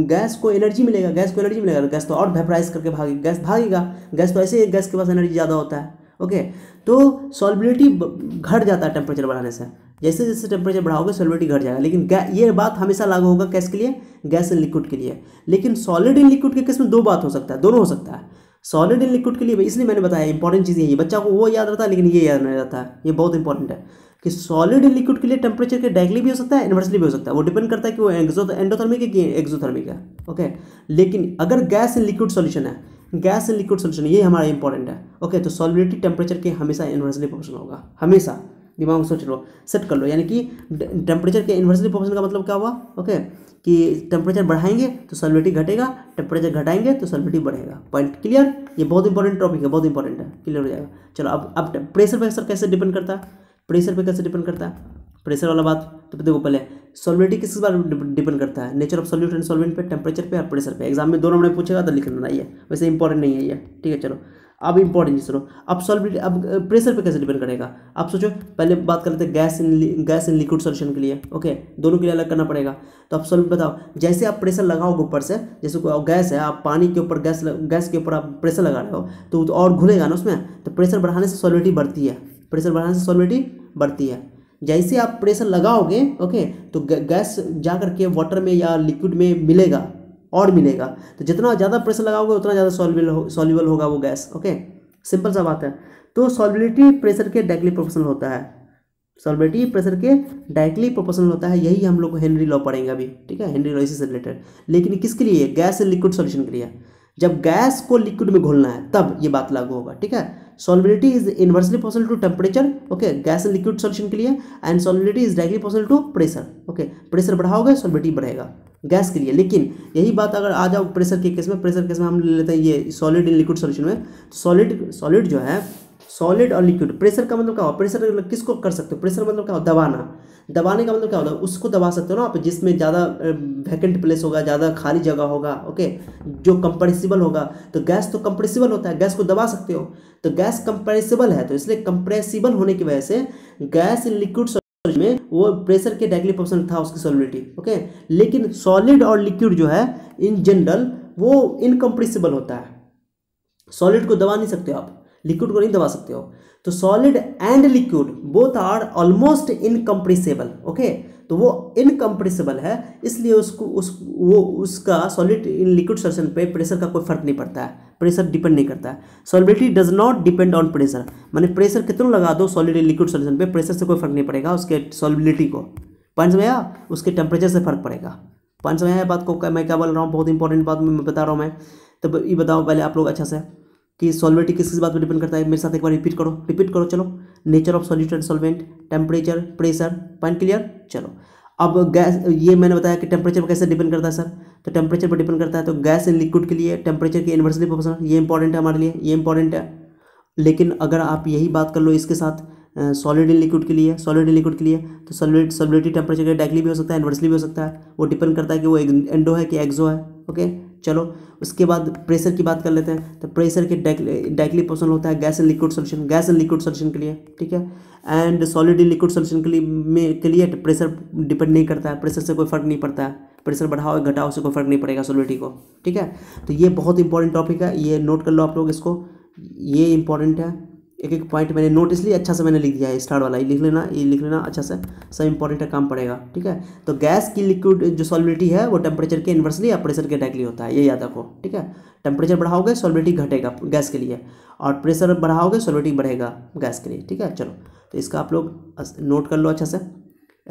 गैस को एनर्जी मिलेगा गैस को एनर्जी मिलेगा गैस तो और वेपराइज करके भागेगी गैस भागेगा गैस तो ऐसे ही गैस के पास एनर्जी ज़्यादा होता है ओके तो सॉलिबिलिटी घट जाता है टेम्परेचर बढ़ाने से जैसे जैसे टेम्परेचर बढ़ाओगे सॉलिबिलिटी घट जाएगा लेकिन ये बात हमेशा लागू होगा गैस के लिए गैस एंड लिक्विड के लिए लेकिन सॉलिड एंड लिक्विड के किस्म में दो बात हो सकता है दोनों हो सकता है सॉलिड एंड लिक्विड के लिए इसलिए मैंने बताया इंपॉर्टेंट चीज़ यही बच्चा को वो याद रहता है लेकिन ये याद नहीं रहता है ये बहुत इंपॉर्टेंट है कि सॉलिड एंड लिक्विड के लिए टेम्परेचर के डायरेक्टली भी हो सकता है इन्वर्सली भी हो सकता है वो डिपेंड करता है कि वो एग्जो एंडोथर्मिक है कि एक्जोथर्मिक है ओके लेकिन अगर गैस एंड लिक्विड सोल्यूशन है गैस एंड लिक्विड सोल्यूशन ये हमारा इंपॉर्टेंट है ओके तो सॉलिडिटी टेम्परेचर के हमेशा इन्वर्सली प्रोपोर्शनल होगा हमेशा दिमाग में सोच लो सेट कर लो यानी कि टेम्परेचर के इन्वर्सली प्रोपोर्शन का मतलब क्या हुआ ओके कि टेम्परेचर बढ़ाएंगे तो सॉलिबिलिटी घटेगा टेम्परेचर घटाएंगे तो सॉलिबिलिटी बढ़ेगा पॉइंट क्लियर ये बहुत इंपॉर्टेंट टॉपिक है बहुत इंपॉर्टेंट है क्लियर हो जाएगा चलो अब अब प्रेशर पर सर कैसे डिपेंड करता है प्रेशर पर कैसे डिपेंड करता है प्रेशर वाला बात तो देखो पहले सॉलिबिलिटी किस बार डिपेंड करता है nature of solute and solvent पे टेम्परेचर पे और प्रेशर पे एग्जाम में दोनों ने पूछेगा तो लिखना लेना ये वैसे इंपॉर्टेंट नहीं है ये ठीक है चलो अब इंपॉर्टेंट चीज़ सुनो अब सॉलिबिलिटी अब प्रेशर पे कैसे डिपेंड करेगा आप सोचो पहले बात कर लेते हैं gas in gas in liquid solution के लिए ओके दोनों के लिए अलग करना पड़ेगा तो आप सॉल्व बताओ जैसे आप प्रेशर लगाओगे ऊपर से जैसे कोई गैस है आप पानी के ऊपर गैस गैस के ऊपर आप प्रेशर लगा रहे हो तो, और घुलेगा ना उसमें तो प्रेशर बढ़ाने से सॉलिबिलिटी बढ़ती है प्रेशर बढ़ाने से सॉलिबिलिटी बढ़ती है जैसे आप प्रेशर लगाओगे ओके तो गैस जा करके वाटर में या लिक्विड में मिलेगा और मिलेगा तो जितना ज़्यादा प्रेशर लगाओगे उतना ज़्यादा सॉल्यूबल हो सॉल्यूबल होगा वो गैस ओके सिंपल सा बात है तो सॉल्बिलिटी प्रेशर के डायरेक्टली प्रोपोर्शनल होता है सॉल्बिलिटी प्रेशर के डायरेक्टली प्रोपोर्शनल होता है यही हम लोग हेनरी लॉ पढ़ेंगे अभी ठीक है हेनरी लॉ इसी से रिलेटेड लेकिन किसके लिए गैस लिक्विड सॉल्यूशन के लिए जब गैस को लिक्विड में घोलना है तब ये बात लागू होगा ठीक है solubility is inversely possible to temperature okay gas and liquid solution के लिए and solubility is directly possible to pressure okay pressure बढ़ाओगे सॉल्युबिलिटी बढ़ेगा गैस के लिए लेकिन यही बात अगर आ जाओ प्रेशर के केस में प्रेशर केस में हम ले लेते हैं ये सॉलिड इन लिक्विड सोल्यूशन में सॉलिड तो सॉलिड जो है सॉलिड और लिक्विड प्रेशर का मतलब क्या हो प्रेशर मतलब किसको कर सकते हो प्रेशर मतलब क्या हो दबाना दबाने का मतलब क्या होता है उसको दबा सकते हो ना आप जिसमें ज़्यादा वैकेंट प्लेस होगा ज़्यादा खाली जगह होगा ओके जो कंप्रेसिबल होगा तो गैस तो कंप्रेसिबल होता है गैस को दबा सकते हो तो गैस कंप्रेसिबल है तो इसलिए कंप्रेसिबल होने की वजह से गैस लिक्विड में वो प्रेशर के डायरेक्टली प्रोपोर्शनल था उसकी सॉलिडिटी ओके लेकिन सॉलिड और लिक्विड जो है इन जनरल वो इनकम्प्रेसिबल होता है सॉलिड को दबा नहीं सकते आप लिक्विड को नहीं दबा सकते हो तो solid and liquid both are almost incompressible okay तो वो इनकम्प्रेसिबल है इसलिए उसको उस वो उसका सॉलिड इन लिक्विड सोल्यूशन पे प्रेशर का कोई फर्क नहीं पड़ता है प्रेशर डिपेंड नहीं करता है solubility does not depend on pressure मैंने प्रेशर कितना लगा दो सॉलिड इन लिक्विड सोल्यूशन पे प्रेशर से कोई फर्क नहीं पड़ेगा उसके सॉलिबिलिटी को पॉइंट में आया उसके टेम्परेचर से फर्क पड़ेगा पॉइंट समय आया बात को मैं क्या बोल रहा हूँ बहुत इंपॉर्टेंट बात मैं बता रहा हूँ मैं तो ये बताओ पहले आप लोग अच्छा से कि सॉलिबिलिटी किस किस बात पर डिपेंड करता है मेरे साथ एक बार रिपीट करो रिपीट करो चलो nature of solute and solvent temperature pressure point clear चलो अब गैस ये मैंने बताया कि टेम्परेचर पर कैसे डिपेंड करता है सर तो टेम्परेचर पर डिपेंड करता है तो गैस एंड लिक्विड के लिए टेम्परेचर की इन्वर्सली प्रोपोर्शनल ये इंपॉर्टेंट है हमारे लिए ये इंपॉर्टेंट है लेकिन अगर आप यही बात कर लो इसके साथ सॉलिड इन लिक्विड के लिए सॉलिड इन लिक्विड के लिए तो सॉलिड सॉलिडिटी टेम्परेचर डायरेक्टली भी हो सकता है एनवर्सली भी हो सकता है वो डिपेंड करता है कि वो एंडो है कि एक्जो है ओके चलो उसके बाद प्रेशर की बात कर लेते हैं तो प्रेशर के डाइकली पोर्सन होता है gas and liquid solution gas and liquid solution के लिए ठीक है एंड सॉलिड लिक्विड सोल्यूशन के लिए में के लिए प्रेशर डिपेंड नहीं करता है प्रेशर से कोई फर्क नहीं पड़ता है प्रेशर बढ़ाओ या घटाओ से कोई फर्क नहीं पड़ेगा सोलिडिटी को ठीक है तो ये बहुत इंपॉर्टेंट टॉपिक है ये नोट कर लो आप लोग इसको ये इंपॉर्टेंट है एक एक पॉइंट मैंने नोट इसलिए अच्छा से मैंने लिख दिया है स्टार वाला ये लिख लेना ये लिख लेना अच्छा से सब इंपॉर्टेंट है काम पड़ेगा ठीक है तो गैस की लिक्विड जो सॉलिबिलिटी है वो टेम्परेचर के इन्वर्सली या प्रेशर के डायरेक्टली होता है ये याद रखो ठीक है टेम्परेचर बढ़ाओगे सॉलिबिलिटी घटेगा गैस के लिए और प्रेशर बढ़ाओगे सॉलिबिलिटी बढ़ेगा गैस के लिए ठीक है चलो तो इसका आप लोग नोट कर लो अच्छा से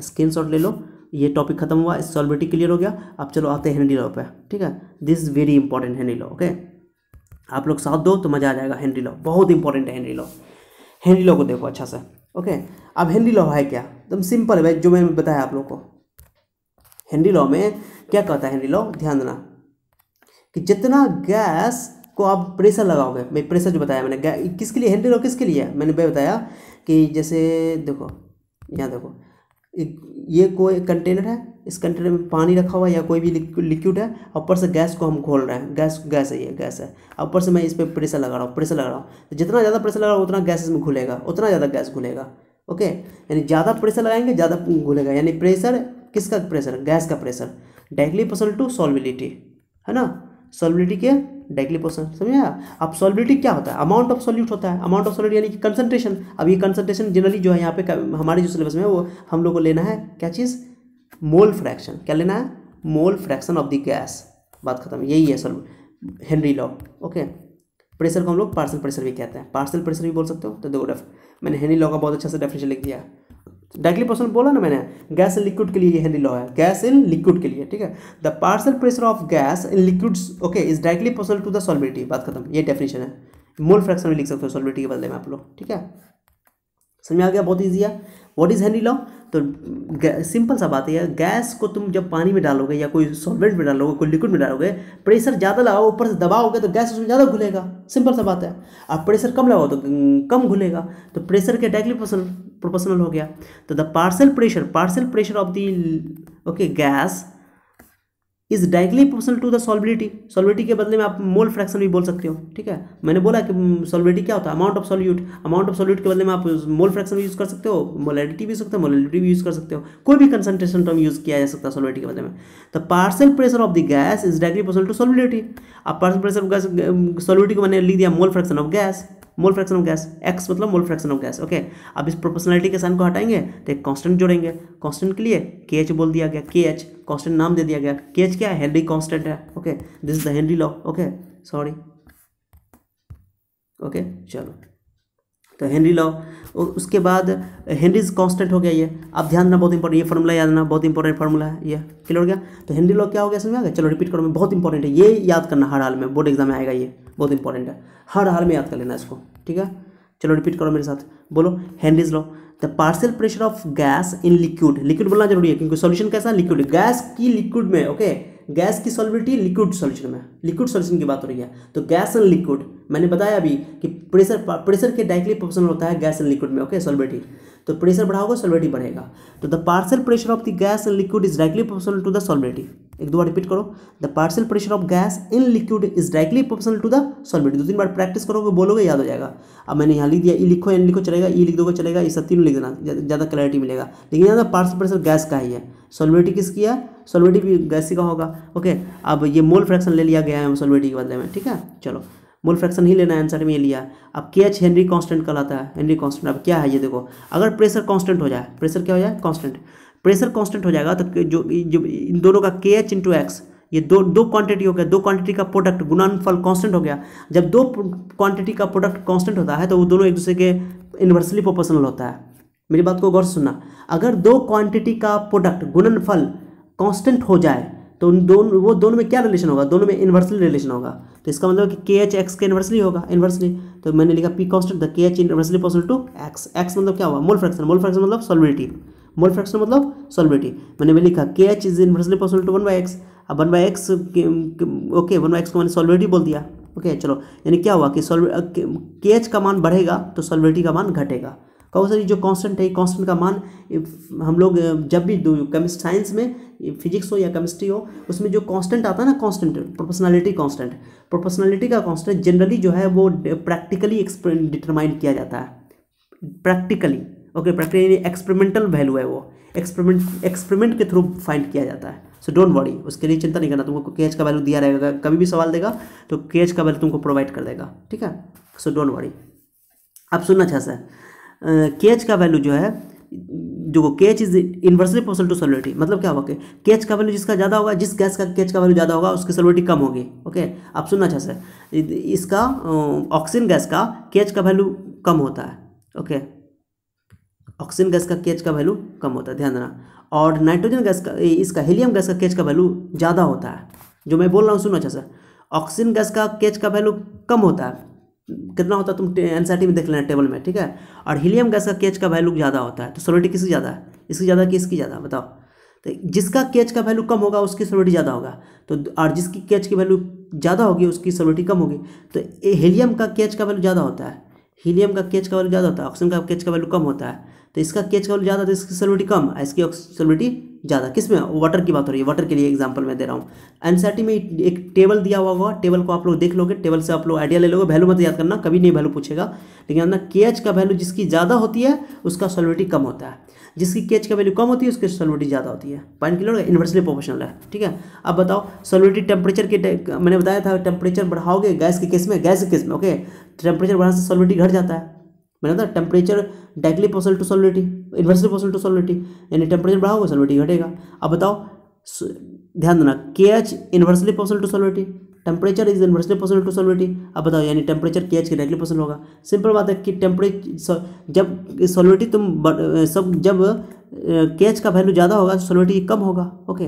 स्क्रीन ले लो ये टॉपिक खत्म हुआ सॉलिबिलिटी क्लियर हो गया अब चलो आते हैं हैंडी लॉ पर ठीक है this very important Henry law okay आप लोग साथ दो तो मज़ा आ जाएगा हेनरी लॉ बहुत इंपॉर्टेंट है हेनरी लॉ हेनरी लॉ को देखो अच्छा से ओके अब हेनरी लॉ है क्या एकदम सिंपल है जो मैंने बताया आप लोग को हेनरी लॉ में क्या कहता है हेनरी लॉ ध्यान देना कि जितना गैस को आप प्रेशर लगाओगे मैं प्रेशर जो बताया मैंने किसके लिए हेनरी लॉ किसके लिए है मैंने बताया कि जैसे देखो यहाँ देखो ये कोई कंटेनर है इस कंटेनर में पानी रखा हुआ है या कोई भी लिक्विड है ऊपर से गैस को हम खोल रहे हैं गैस गैस है ये गैस है ऊपर से मैं इस पर प्रेशर लगा रहा हूँ प्रेशर लगा रहा हूँ तो जितना ज़्यादा प्रेशर लगा रहा हूँ उतना गैस इसमें घुलेगा उतना ज़्यादा गैस घुलेगा ओके यानी ज़्यादा प्रेशर लगाएंगे ज़्यादा घुलेगा यानी प्रेशर किसका प्रेशर गैस का pressure directly person to solubility है ना सॉल्बिलिटी के डायरेक्टली पर्सन समझे अब सॉल्बिलिटी क्या होता है अमाउंट ऑफ सॉल्यूट होता है अमाउंट ऑफ सॉल्यूट यानी कि कंसनट्रेशन अब ये कंसनट्रेशन जनरली जो है यहाँ पे हमारे जो सिलेबस में वो हम लोग को लेना है क्या चीज़ मोल फ्रैक्शन क्या लेना है mole fraction of the gas बात खत्म यही है sir Henry law okay pressure को हम लोग पार्सल प्रेशर भी कहते हैं पार्सल प्रेशर भी बोल सकते हो तो देखो मैंने हेनरी लॉ का बहुत अच्छा से डेफिनेशन लिख दिया डायरेक्टली पर्सन बोला ना मैंने गैस इन लिक्विड के लिए ये हेनरी लॉ है गैस इन लिक्विड के लिए ठीक है the partial pressure of gas in liquids okay is directly personal to the solubility बात खत्म ये डेफिनेशन है मोल फ्रैक्शन में लिख सकते हो सॉलिबिलिटी के बदले में आप लोग ठीक है समझ में आ गया बहुत ईजी है व्हाट इज़ हैनी लॉ तो सिंपल सा बात है गैस को तुम जब पानी में डालोगे या कोई सॉल्वेंट में डालोगे कोई लिक्विड में डालोगे प्रेशर ज़्यादा लगाओ ऊपर से दबाओगे तो गैस उसमें ज़्यादा घुलेगा सिंपल सा बात है अब प्रेशर कम लगाओ तो कम घुलेगा तो प्रेशर के डायरेक्टली प्रोपोर्शनल हो गया तो the partial pressure partial pressure of the okay gas is directly proportional to the solubility solubility के बदले में आप मोल फ्रैक्शन भी बोल सकते हो ठीक है मैंने बोला कि सॉलिबिलिटी क्या होता है amount of solute amount of solute के बदले में आप मोल फ्रैक्शन भी यूज कर सकते हो मोलिटी भी सकते हो मोलिटी भी यूज कर सकते हो कोई भी कंसनट्रेशन टर्म यूज किया जा सकता है सॉलिबिलिटी के बदले में the partial pressure of the gas is directly proportional to solubility आप partial pressure of gas solubility को मैंने लिख दिया mole fraction of gas mole fraction of gas X मतलब mole fraction of gas okay अब इस प्रोपोर्शनलिटी के sign को हटाएंगे तो एक कांस्टेंट जोड़ेंगे कांस्टेंट के लिए के एच बोल दिया गया के एच कॉन्स्टेंट नाम दे दिया गया केच क्या है हेनरी कॉन्स्टेंट है okay this is the Henry law okay sorry okay चलो तो हेनरी लॉ उसके बाद हेनरीज कांस्टेंट हो गया ये आप ध्यान देना बहुत इंपॉर्टेंट ये फॉर्मूला याद रखना बहुत इंपॉर्टेंट फॉर्मूला है ये क्लियर हो गया तो हेनरी लॉ क्या हो गया समझ में आ गया चलो रिपीट करो मैं बहुत इंपॉर्टेंट है ये याद करना हर हाल में बोर्ड एग्जाम में आएगा ये बहुत इंपॉर्टेंट है हर हाल में याद कर लेना इसको ठीक है चलो रिपीट करो मेरे साथ बोलो Henry's law the partial pressure of gas in liquid liquid बोलना जरूरी है क्योंकि सोल्यूशन कैसा है लिक्विड गैस की लिक्विड में ओके गैस की सॉलिबिलिटी लिक्विड सॉल्यूशन में लिक्विड सॉल्यूशन की बात हो रही है तो गैस एंड लिक्विड मैंने बताया अभी कि प्रेशर प्रेशर के डायरेक्टली प्रोपोर्शनल होता है गैस एंड लिक्विड में ओके सॉलिबिलिटी तो प्रेशर बढ़ा होगा सोलबिलिटी बढ़ेगा तो the partial pressure of the gas and liquid is directly proportional to the solubility एक दो बार रिपीट करो the partial pressure of gas in liquid is directly proportional to the solvent दो तीन बार प्रैक्टिस करोगे बोलोगे याद हो जाएगा अब मैंने यहाँ लिख दिया ई e लिखो एन लिखो चलेगा ई e लिख दोगे चलेगा ये सब तीनों लिख देना ज़्यादा क्लैरिटी मिलेगा लेकिन यहाँ पार्सल प्रेशर गैस का ही है सोलबिटी किसकी है सॉल्वेटी भी गैसी का होगा ओके अब ये मोल फ्रैक्शन ले लिया गया है सोलबिटी के बदले में ठीक है चलो मोल फ्रैक्शन ही लेना आंसर में लिया अब के एच हेनरी कॉन्स्टेंट कहलाता है हेनरी कॉन्स्टेंट अब क्या है ये देखो अगर प्रेशर कॉन्स्टेंट हो जाए प्रेशर क्या हो जाए कॉन्स्टेंट प्रेशर कॉन्स्टेंट हो जाएगा तो जो जो इन दोनों का के एच इंटू एक्स ये दो दो क्वांटिटी हो गया दो क्वांटिटी का प्रोडक्ट गुणनफल कांस्टेंट हो गया जब दो क्वांटिटी का प्रोडक्ट कांस्टेंट होता है तो वो दोनों एक दूसरे के इन्वर्सली प्रोपोर्शनल होता है मेरी बात को गौर सुनना अगर दो क्वांटिटी का प्रोडक्ट गुणनफल कांस्टेंट हो जाए तो उन दोनों वो दोनों में क्या रिलेशन होगा दोनों में इन्वर्सली रिलेशन होगा तो इसका मतलब कि के एच एक्स के इन्वर्सली होगा इन्वर्सली तो मैंने लिखा P constant the K H inversely possible to x x मतलब क्या हुआ मोल फ्रैक्शन मोल फ्रैक्शन मतलब सॉलिबिलिटी मोल फ्रैक्शन मतलब सॉलिबिलिटी मैंने भी लिखा K H is inversely possible to one by x अब one by x okay one by x को मैंने सॉलिबिलिटी बोल दिया ओके okay, चलो यानी क्या हुआ कि के एच का मान बढ़ेगा तो सॉल्विटी का मान घटेगा कहो सर ये जो कांस्टेंट है कांस्टेंट का मान हम लोग जब भी केमिस्ट साइंस में फिजिक्स हो या केमिस्ट्री हो उसमें जो कांस्टेंट आता है ना कांस्टेंट प्रोपर्सनैलिटी कांस्टेंट प्रोपर्सनैलिटी का कांस्टेंट जनरली जो है वो प्रैक्टिकली डिटरमाइन किया जाता है practically okay practically experimental value है वो एक्सपेरिमेंट एक्सपेरिमेंट के थ्रू फाइंड किया जाता है सो डोंट वरी उसके लिए चिंता नहीं करना तुमको के का वैल्यू दिया रहेगा कभी भी सवाल देगा तो के का वैल्यू तुमको प्रोवाइड कर देगा ठीक है सो डोंट वरी अब सुनना अच्छा सर के का वैल्यू जो है जो वो K H is inversely proportional to solubility मतलब क्या होगा केच का वैल्यू जिसका ज़्यादा होगा जिस गैस का केच का वैल्यू ज़्यादा होगा उसकी सोलिटी कम होगी ओके आप सुनना अच्छा सर इसका ऑक्सीजन गैस का केच का वैल्यू कम होता है ओके ऑक्सीजन गैस का केच का वैल्यू कम होता है ध्यान देना और नाइट्रोजन गैस का इसका हीलियम गैस का केच का वैल्यू ज़्यादा होता है जो मैं बोल रहा हूँ सुनो अच्छा सर ऑक्सीजन गैस का केच का वैल्यू कम होता है कितना होता है तुम एनसीआरटी में देख लेना टेबल में ठीक है और हीलियम गैस का केच का वैल्यू ज़्यादा होता है तो सोलिटी किसकी ज़्यादा है इसकी ज़्यादा कि इसकी ज़्यादा बताओ तो जिसका केच का वैल्यू कम होगा उसकी सोलिटी ज़्यादा होगा तो और जिसकी केच की वैल्यू ज़्यादा होगी उसकी सोलिटी कम होगी तो हीलियम का केच का वैल्यू ज़्यादा होता है हीलियम का केच का वैल्यू ज़्यादा होता है ऑक्सीजन का केच का वैल्यू कम होता है तो इसका केच का वैल्यू ज़्यादा तो इसकी सोलिबिलिटी कम इसकी सोलिबिलिटी ज़्यादा किस में वाटर की बात हो रही है वाटर के लिए एग्जाम्पल मैं दे रहा हूँ एनसीआरटी में एक टेबल दिया हुआ हुआ टेबल को आप लोग देख लोगे टेबल से आप लोग आइडिया ले लोगे वैल्यू मत याद करना कभी नहीं वैल्यू पूछेगा लेकिन ना के का वैल्यू जिसकी ज़्यादा होती है उसका सोलिबिलिटी कम होता है जिसकी केच का वैल्यू कम होती है उसकी सोलिबिलिटी ज़्यादा होती है पॉइंट क्लियर होगा इन्वर्सली प्रोपोर्शनल है ठीक है अब बताओ सोलिबिलिटी टेम्परेचर के मैंने बताया था टेम्परेचर बढ़ाओगे गैस के केस में गैस के केस में ओके टेम्परेचर बढ़ाने से सोलिबिलिटी घट जाता है मैंने कहा टेम्परेचर डायरेक्टली पोसल टू सॉलिडिटी इन्वर्सली पोसल टू सॉलिडिटी यानी टेम्परेचर बढ़ा होगा सॉलिडिटी घटेगा अब बताओ ध्यान देना के एच इन्वर्सली पोसल to solidity temperature is inversely पोसल टू सॉलिडिटी अब बताओ यानी टेम्परेचर के एच के डायरेक्टली पोसल होगा सिंपल बात है कि टेम्परेचर जब सॉलिडिटी तुम सब जब के एच का वैल्यू ज़्यादा होगा तो सॉलिडिटी कम होगा ओके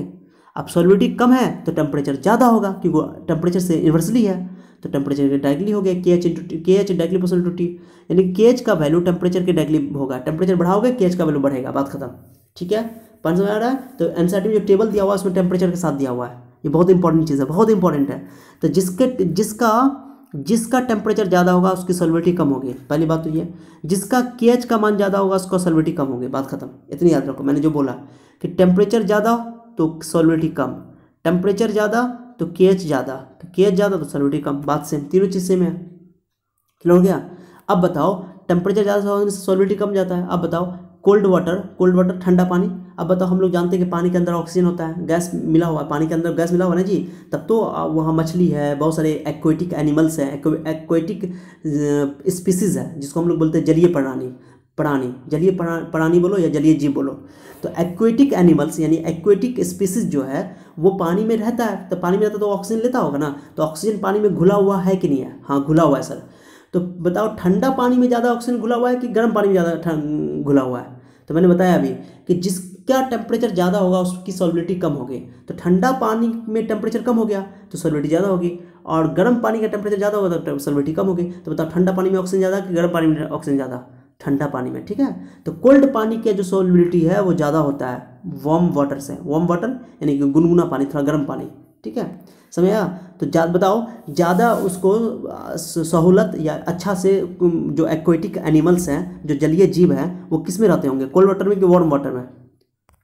अब सॉलिडिटी कम है तो टेम्परेचर ज़्यादा होगा क्योंकि टेम्परेचर से इन्वर्सली है तो टेम्परेचर के डायरेक्टली हो गया K H into K H directly person to T यानी के एच का वैल्यू टेम्परेचर के डायरेक्टली होगा टेम्परेचर बढ़ाओगे के एच का वैल्यू बढ़ेगा बात खत्म ठीक है पानी समझ आ रहा है तो एनसीआरटी में जो टेबल दिया हुआ है उसमें टेम्परेचर के साथ दिया हुआ है ये बहुत इंपॉर्टेंट चीज़ है बहुत इंपॉर्टेंट है तो जिसके जिसका जिसका टेम्परेचर ज़्यादा होगा उसकी सोलबिटी कम होगी पहली बात तो ये जिसका के एच का मान ज़्यादा होगा उसका सोलबिटी कम होगी बात खत्म इतनी याद रखो मैंने जो बोला कि टेम्परेचर ज़्यादा तो सोलबिटी कम टेम्परेचर ज़्यादा तो के एच ज़्यादा तो के एच ज़्यादा तो सल्वेटी कम बात सेम तीनों चीज़ सेम है क्लियर हो गया अब बताओ टेम्परेचर ज़्यादा होने से सॉलिडिटी कम जाता है अब बताओ कोल्ड वाटर कोल्ड वाटर ठंडा पानी अब बताओ हम लोग जानते हैं कि पानी के अंदर ऑक्सीजन होता है गैस मिला हुआ है पानी के अंदर गैस मिला हुआ है ना जी तब तो वहाँ मछली है बहुत सारे एक्वेटिक एनिमल्स हैं एक्वेटिक स्पीसीज़ है जिसको हम लोग बोलते हैं जलीय प्राणी प्राणी जलीय प्राणी बोलो या जलीय जीव बोलो तो एक्वेटिक एनिमल्स यानी एक्वेटिक स्पीसीज जो है वो पानी में रहता है तो पानी में रहता है तो ऑक्सीजन लेता होगा ना तो ऑक्सीजन पानी में घुला हुआ है कि नहीं है हाँ घुला हुआ है सर तो बताओ ठंडा पानी में ज़्यादा ऑक्सीजन घुला हुआ है कि गर्म पानी में ज़्यादा घुला हुआ है तो मैंने बताया अभी कि जिसका टेम्परेचर ज़्यादा होगा उसकी सॉलिबिलिटी कम होगी तो ठंडा पानी में टेम्परेचर कम हो गया तो सॉलिबिलिटी ज़्यादा होगी और गर्म पानी का टेम्परेचर ज़्यादा होगा तो सॉलिबिलिटी कम होगी तो बताओ ठंडा पानी में ऑक्सीजन ज़्यादा कि गर्म पानी में ऑक्सीजन ज़्यादा ठंडा पानी में ठीक है तो कोल्ड पानी का जो सोलबिलिटी है वो ज़्यादा होता है वार्म वाटर से वार्म वाटर यानी कि गुनगुना पानी थोड़ा गर्म पानी ठीक है समझ आया हाँ, तो ज्यादा बताओ ज़्यादा उसको सहूलत या अच्छा से जो एक्वेटिक एनिमल्स हैं जो जलीय जीव हैं वो किस में रहते होंगे कोल्ड वाटर में कि वार्म वाटर में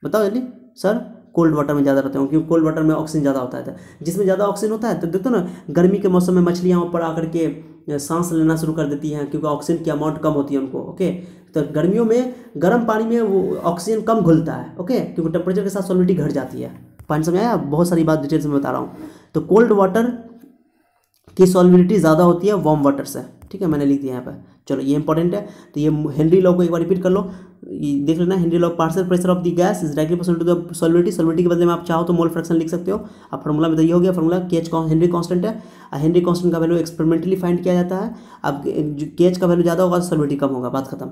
बताओ जल्दी सर कोल्ड वाटर में ज़्यादा रहते होंगे क्योंकि कोल्ड वाटर में ऑक्सीजन ज़्यादा होता है जिसमें ज़्यादा ऑक्सीजन होता है तो देखो ना गर्मी के मौसम में मछलियाँ ऊपर आकर के सांस लेना शुरू कर देती हैं क्योंकि ऑक्सीजन की अमाउंट कम होती है उनको ओके तो गर्मियों में गर्म पानी में वो ऑक्सीजन कम घुलता है ओके क्योंकि टेम्परेचर के साथ सॉलिडिटी घट जाती है पानी समझ आया बहुत सारी बात डिटेल्स में बता रहा हूँ तो कोल्ड वाटर की सॉलिडिटी ज़्यादा होती है वार्म वाटर से ठीक है मैंने लिख दिया यहाँ पर चलो ये इंपॉर्टेंट है तो ये हेनरी लॉ को एक बार रिपीट कर लो देख लेना Henry law partial pressure of the gas is directly person to the solubility solubility के बदले में आप चाहो तो मोल फ्रैक्शन लिख सकते हो आप फॉर्मूला में तो ये हो गया formula K H Henry constant है हेनरी कॉन्स्टेंट का वैल्यू एक्सपेरिमेंटली फाइंड किया जाता है अब के का वैल्यू ज़्यादा होगा तो कम होगा बात खत्म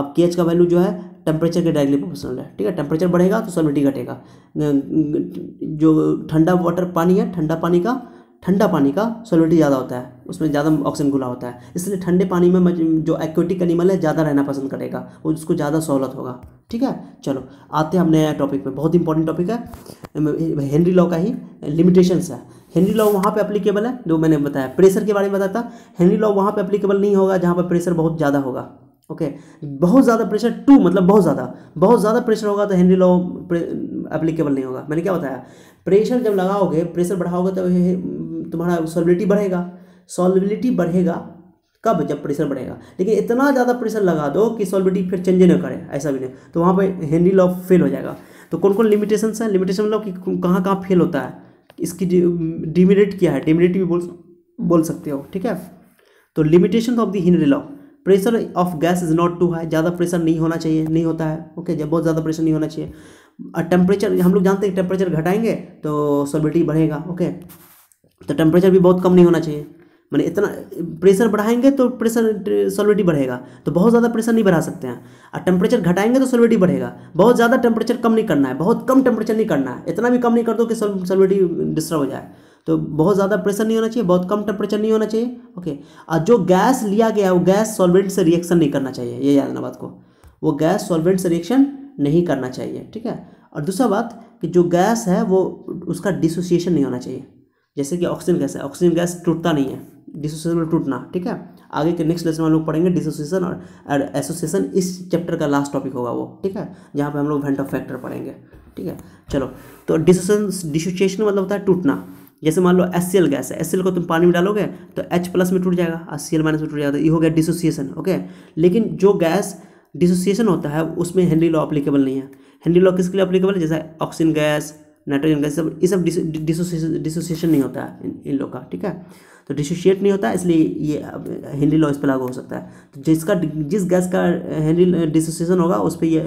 अब के का वैल्यू जो है टेम्परेचर के डायरेक्टली प्रोपोर्शनल है ठीक है टेम्परेचर बढ़ेगा तो सोलिटी घटेगा जो ठंडा वाटर पानी है ठंडा पानी का ठंडा पानी का सोलिडिटी ज़्यादा होता है उसमें ज़्यादा ऑक्सीजन घुला होता है इसलिए ठंडे पानी में जो एक्वेटिक एनिमल है ज़्यादा रहना पसंद करेगा वो उसको ज़्यादा सहूलत होगा ठीक है चलो आते हैं हम नया टॉपिक पे बहुत इंपॉर्टेंट टॉपिक है हेनरी लॉ का ही लिमिटेशंस है हेनरी लॉ वहाँ पे अप्लीकेबल है जो मैंने बताया प्रेशर के बारे में बताया था हेनरी लॉ वहाँ पे अप्लीकेबल नहीं होगा जहाँ पर प्रेशर बहुत ज़्यादा होगा ओके बहुत ज़्यादा प्रेशर टू मतलब बहुत ज़्यादा बहुत ज़्यादा प्रेशर होगा तो हेनरी लॉ एप्लीकेबल नहीं होगा मैंने क्या बताया प्रेशर जब लगाओगे प्रेशर बढ़ाओगे तो तुम्हारा सॉलिबिलिटी बढ़ेगा सॉलिबिलिटी बढ़ेगा कब जब प्रेशर बढ़ेगा लेकिन इतना ज़्यादा प्रेशर लगा दो कि सॉलिबिलिटी फिर चेंज ना करे ऐसा भी नहीं तो वहाँ पर हेनरी लॉ फेल हो जाएगा तो कौन कौन लिमिटेशन है लिमिटेशन मतलब कि कहाँ कहाँ फेल होता है इसकी डिमिनेट क्या है डिमिनेट भी बोल बोल सकते हो ठीक है तो limitation of the Henry law pressure of gas is not too high ज़्यादा प्रेशर नहीं होना चाहिए नहीं होता है ओके जब बहुत ज़्यादा प्रेशर नहीं होना चाहिए टेम्परेचर हम लोग जानते हैं टेम्परेचर घटाएंगे तो सोलबिटी बढ़ेगा ओके तो टेम्परेचर भी बहुत कम नहीं होना चाहिए मैंने इतना प्रेशर बढ़ाएंगे तो प्रेशर सोलबिटी बढ़ेगा तो बहुत ज़्यादा प्रेशर नहीं बढ़ा सकते हैं और टेम्परेचर घटाएंगे तो सोलबिटी बढ़ेगा बहुत ज़्यादा टेम्परेचर कम नहीं करना है बहुत कम टेम्परेचर नहीं करना है इतना भी कम नहीं कर दो कि सोलबिटी डिस्टर्ब हो जाए तो बहुत ज़्यादा प्रेशर नहीं होना चाहिए बहुत कम टेम्परेचर नहीं होना चाहिए ओके और जो गैस लिया गया है वो गैस सॉल्वेंट से रिएक्शन नहीं करना चाहिए ये याद रखना बात को वो गैस सॉल्वेंट से रिएक्शन नहीं करना चाहिए ठीक है और दूसरा बात कि जो गैस है वो उसका डिसोसिएशन नहीं होना चाहिए जैसे कि ऑक्सीजन गैस है ऑक्सीजन गैस टूटता नहीं है डिसोसिएशन में टूटना ठीक है आगे के नेक्स्ट लेसन में हम लोग पढ़ेंगे डिसोसिएशन और एसोसिएशन इस चैप्टर का लास्ट टॉपिक होगा वो ठीक है जहाँ पे हम लोग वेंट ऑफ फैक्टर पढ़ेंगे ठीक है चलो तो डिसोसिएशन डिसोसिएशन मतलब होता है टूटना जैसे मान लो एस गैस है एस को तुम पानी में डालोगे तो एच प्लस में टूट जाएगा और सी एल माइनस में टूट जाएगा तो ये हो गया डिसोसिएशन ओके लेकिन जो गैस डिसोसिएशन होता है उसमें हेनरी लॉ अप्लीकेबल नहीं है हेनरी लॉ किसके लिए अप्लीकेबल है जैसे ऑक्सीजन गैस नाइट्रोजन गैस सब ये सब डिसोसिएशन डिसोसिएशन नहीं होता है इन, लोग का ठीक है तो डिसोशिएट नहीं होता इसलिए ये हेनरी लॉ इस पर लागू हो सकता है तो जिसका जिस गैस का हेनरी डिसोसिएशन होगा उस पर ये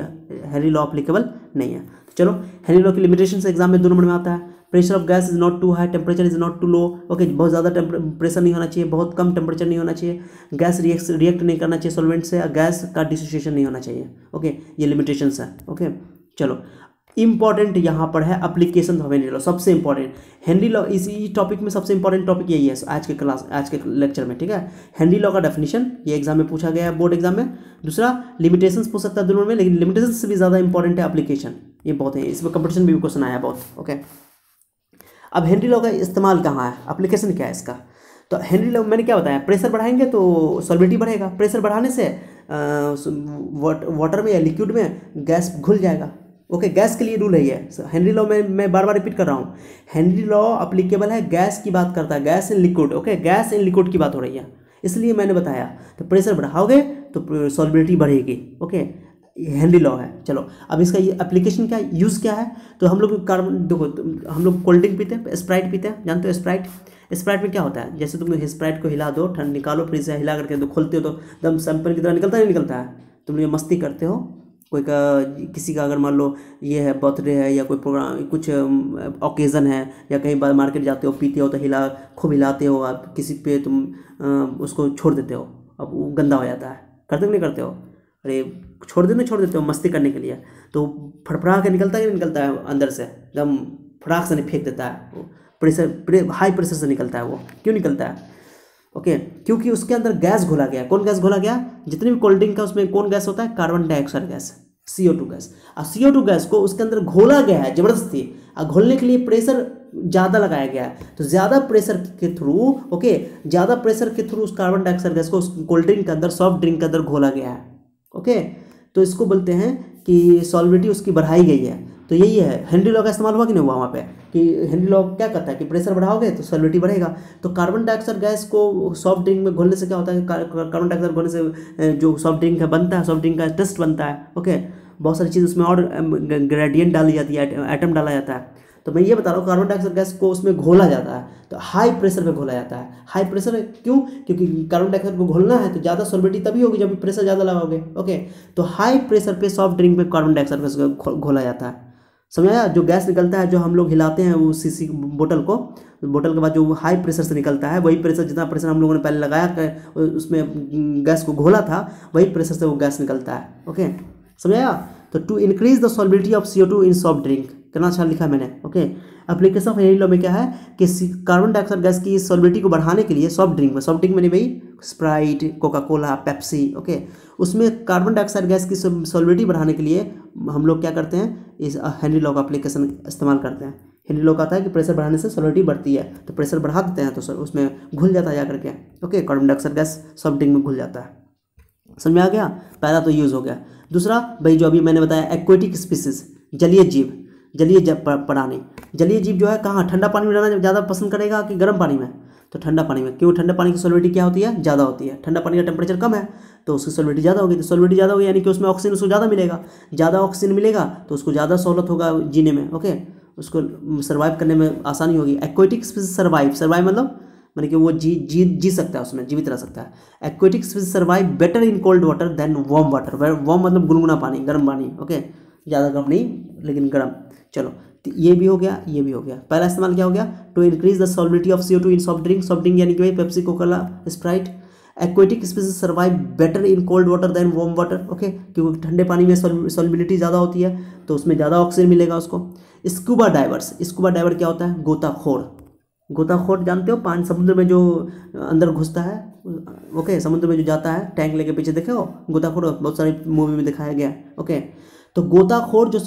हेनरी लॉ अप्लीकेबल नहीं है तो चलो हेनरी लॉ की लिमिटेशन एग्जाम में दो नंबर में आता है pressure of gas is not too high temperature is not too low okay बहुत ज़्यादा प्रेशर नहीं होना चाहिए बहुत कम टेम्परेचर नहीं होना चाहिए गैस रिएक्ट रिएक्ट नहीं करना चाहिए सोलवेंट से गैस का डिसोसिएशन नहीं होना चाहिए ओके ये लिमिटेशन है ओके चलो इंपॉर्टेंट यहाँ पर है अप्लीकेशन ऑफ हेनरी लॉ सबसे इंपॉर्टेंट हेनरी लॉ इसी टॉपिक में सबसे इंपॉर्टेंट टॉपिक यही है आज के क्लास आज के लेक्चर में ठीक है हेनरी लॉ का डेफिनेशन ये एग्जाम में पूछा गया है बोर्ड एग्जाम में दूसरा लिमिटेशन पूछ सकता है दोनों में लेकिन लिमिटेशन से भी ज़्यादा इंपॉर्टेंट है अप्लीकेशन ये बहुत है इसमें कंपटीशन भी क्वेश्चन आया बहुत ओके okay? अब हेनरी लॉ का इस्तेमाल कहाँ है अप्लीकेशन क्या है इसका तो हेनरी लॉ मैंने क्या बताया प्रेशर बढ़ाएंगे तो सॉलिबिलिटी बढ़ेगा प्रेशर बढ़ाने से वाटर में या लिक्विड में गैस घुल जाएगा ओके गैस के लिए रूल है ये हेनरी लॉ में मैं बार बार रिपीट कर रहा हूँ हेनरी लॉ अप्लीकेबल है गैस की बात करता है gas in liquid okay gas in liquid की बात हो रही है इसलिए मैंने बताया तो प्रेशर बढ़ाओगे तो सॉलिबिलिटी बढ़ेगी ओके okay? हेनरी लॉ है चलो अब इसका ये एप्लीकेशन क्या है यूज़ क्या है तो हम लोग कार्बन देखो तो हम लोग कोल्ड ड्रिंक पीते हैं स्प्राइट पीते हैं जानते हो स्प्राइट स्प्राइट में क्या होता है जैसे तुम स्प्राइट को हिला दो ठंड निकालो फिर से हिला करके तो खोलते हो तो एकदम सैंपल की तरह निकलता नहीं निकलता है तुम लोग मस्ती करते हो कोई का किसी का अगर मान लो ये है बर्थडे है या कोई प्रोग्राम कुछ ओकेज़न है या कहीं बार मार्केट जाते हो पीते हो तो हिला खूब हिलाते हो आप किसी पे तुम उसको छोड़ देते हो अब वो गंदा हो जाता है करते नहीं करते हो अरे छोड़ देते छोड़ देते हो मस्ती करने के लिए तो फड़फड़ा के निकलता है कि निकलता है अंदर से एकदम फटाक से फेंक देता है वो प्रेशर प्रे, हाई प्रेशर से निकलता है वो क्यों निकलता है ओके क्योंकि उसके अंदर गैस घोला गया कौन गैस घोला गया जितनी भी कोल्ड ड्रिंक का उसमें कौन गैस होता है carbon dioxide gas C two gas अब सी टू गैस को उसके अंदर घोला गया है जबरदस्ती और घोलने के लिए प्रेशर ज़्यादा लगाया गया है तो ज़्यादा प्रेशर के थ्रू ओके ज़्यादा प्रेशर के थ्रू उस कार्बन डाइऑक्साइड गैस को उस कोल्ड ड्रिंक के अंदर सॉफ्ट ड्रिंक के अंदर घोला गया है ओके तो इसको बोलते हैं कि सॉल्विटी उसकी बढ़ाई गई है तो यही है हेनरी लॉ का इस्तेमाल हुआ कि नहीं हुआ वहाँ पे कि हेनरी लॉ क्या कहता है कि प्रेशर बढ़ाओगे तो सॉल्विटी बढ़ेगा तो कार्बन डाइऑक्साइड गैस को सॉफ्ट ड्रिंक में घोलने से क्या होता है कार्बन डाइऑक्साइड घोलने से जो सॉफ्ट ड्रिंक है बनता है सॉफ्ट ड्रिंक का टेस्ट बनता है ओके बहुत सारी चीज़ उसमें और ग्रेडियंट डाली जाती है एटम डाला जाता है तो मैं ये बता रहा हूँ कार्बन डाइऑक्साइड गैस को उसमें घोला जाता है तो हाई प्रेशर पे घोला जाता है हाई प्रेशर क्यों क्योंकि कार्बन डाइऑक्साइड को घोलना है तो ज़्यादा सॉल्बिलिटी तभी होगी जब प्रेशर ज़्यादा लगाओगे ओके तो हाई प्रेशर पे सॉफ्ट ड्रिंक में कार्बन डाइऑक्साइड को घोला जाता है समझ आया जो गैस निकलता है जो हम लोग हिलाते हैं वो सीसी बोतल को बोतल तो के बाद जो हाई प्रेशर से निकलता है वही प्रेशर जितना प्रेशर हम लोगों ने पहले लगाया उसमें गैस को घोला था वही प्रेशर से वो गैस निकलता है ओके समझ आया तो to increase the solubility of C in soft drink कितना अच्छा लिखा मैंने okay application of Henry law में क्या है कि कार्बन डाइऑक्साइड गैस की सॉलिबिलिटी को बढ़ाने के लिए सॉफ्ट ड्रिंक में सॉफ्ट ड्रिंक मैंने भाई Sprite Coca Cola Pepsi okay उसमें कार्बन डाइऑक्साइड गैस की सॉलिबिलिटी बढ़ाने के लिए हम लोग क्या करते हैं इस हेनरी लॉ का अप्लीकेशन इस्तेमाल करते हैं हैंनी लॉ कहता है कि प्रेशर बढ़ाने से सॉलिडिटी बढ़ती है तो प्रेशर बढ़ा देते हैं तो सर उसमें घुल जाता है जा करके okay carbon dioxide gas soft drink में घुल जाता है समझ में आ गया पहला तो यूज़ हो गया दूसरा भाई जो अभी मैंने बताया एक्वेटिक स्पीसीज जलीय जीव जलीय प्राणी जलीय जीव जो है कहाँ ठंडा पानी में रहना ज़्यादा पसंद करेगा कि गर्म पानी में तो ठंडा पानी में क्यों ठंडा पानी की सोलिविटी क्या होती है ज़्यादा होती है ठंडा पानी का टेम्परेचर कम है तो उसकी सोलिविटी ज़्यादा होगी तो सोलिविटी ज़्यादा होगी यानी कि उसमें ऑक्सीजन उसको ज़्यादा मिलेगा ज़्यादा ऑक्सीजन मिलेगा तो उसको ज़्यादा सहूलत होगा जीने में ओके उसको सर्वाइव करने में आसानी होगी एक्वेटिक स्पीसीज सर्वाइव सर्वाइव मतलब मतलब कि वो जी जी जी सकता है उसमें जीवित रह सकता है aquatic species survive better in cold water than warm water warm मतलब गुनगुना पानी गर्म पानी ओके ज़्यादा गर्म नहीं लेकिन गर्म चलो तो ये भी हो गया ये भी हो गया पहला इस्तेमाल क्या हो गया to increase the solubility of CO two in soft drink soft drink यानी कि भाई Pepsi Coca Cola Sprite aquatic species survive better in cold water than warm water okay क्योंकि ठंडे पानी में सॉलिबिलिटी ज़्यादा होती है तो उसमें ज़्यादा ऑक्सीजन मिलेगा उसको स्कूबा डाइवर्स स्कूबा डाइवर क्या होता है गोताखोर गोताखोर जानते हो पानी समुद्र में जो अंदर घुसता है ओके समुद्र में जो जाता है टैंक लेके पीछे देखे हो गोताखोर बहुत सारी मूवी में दिखाया गया ओके तो गोताखोर जो,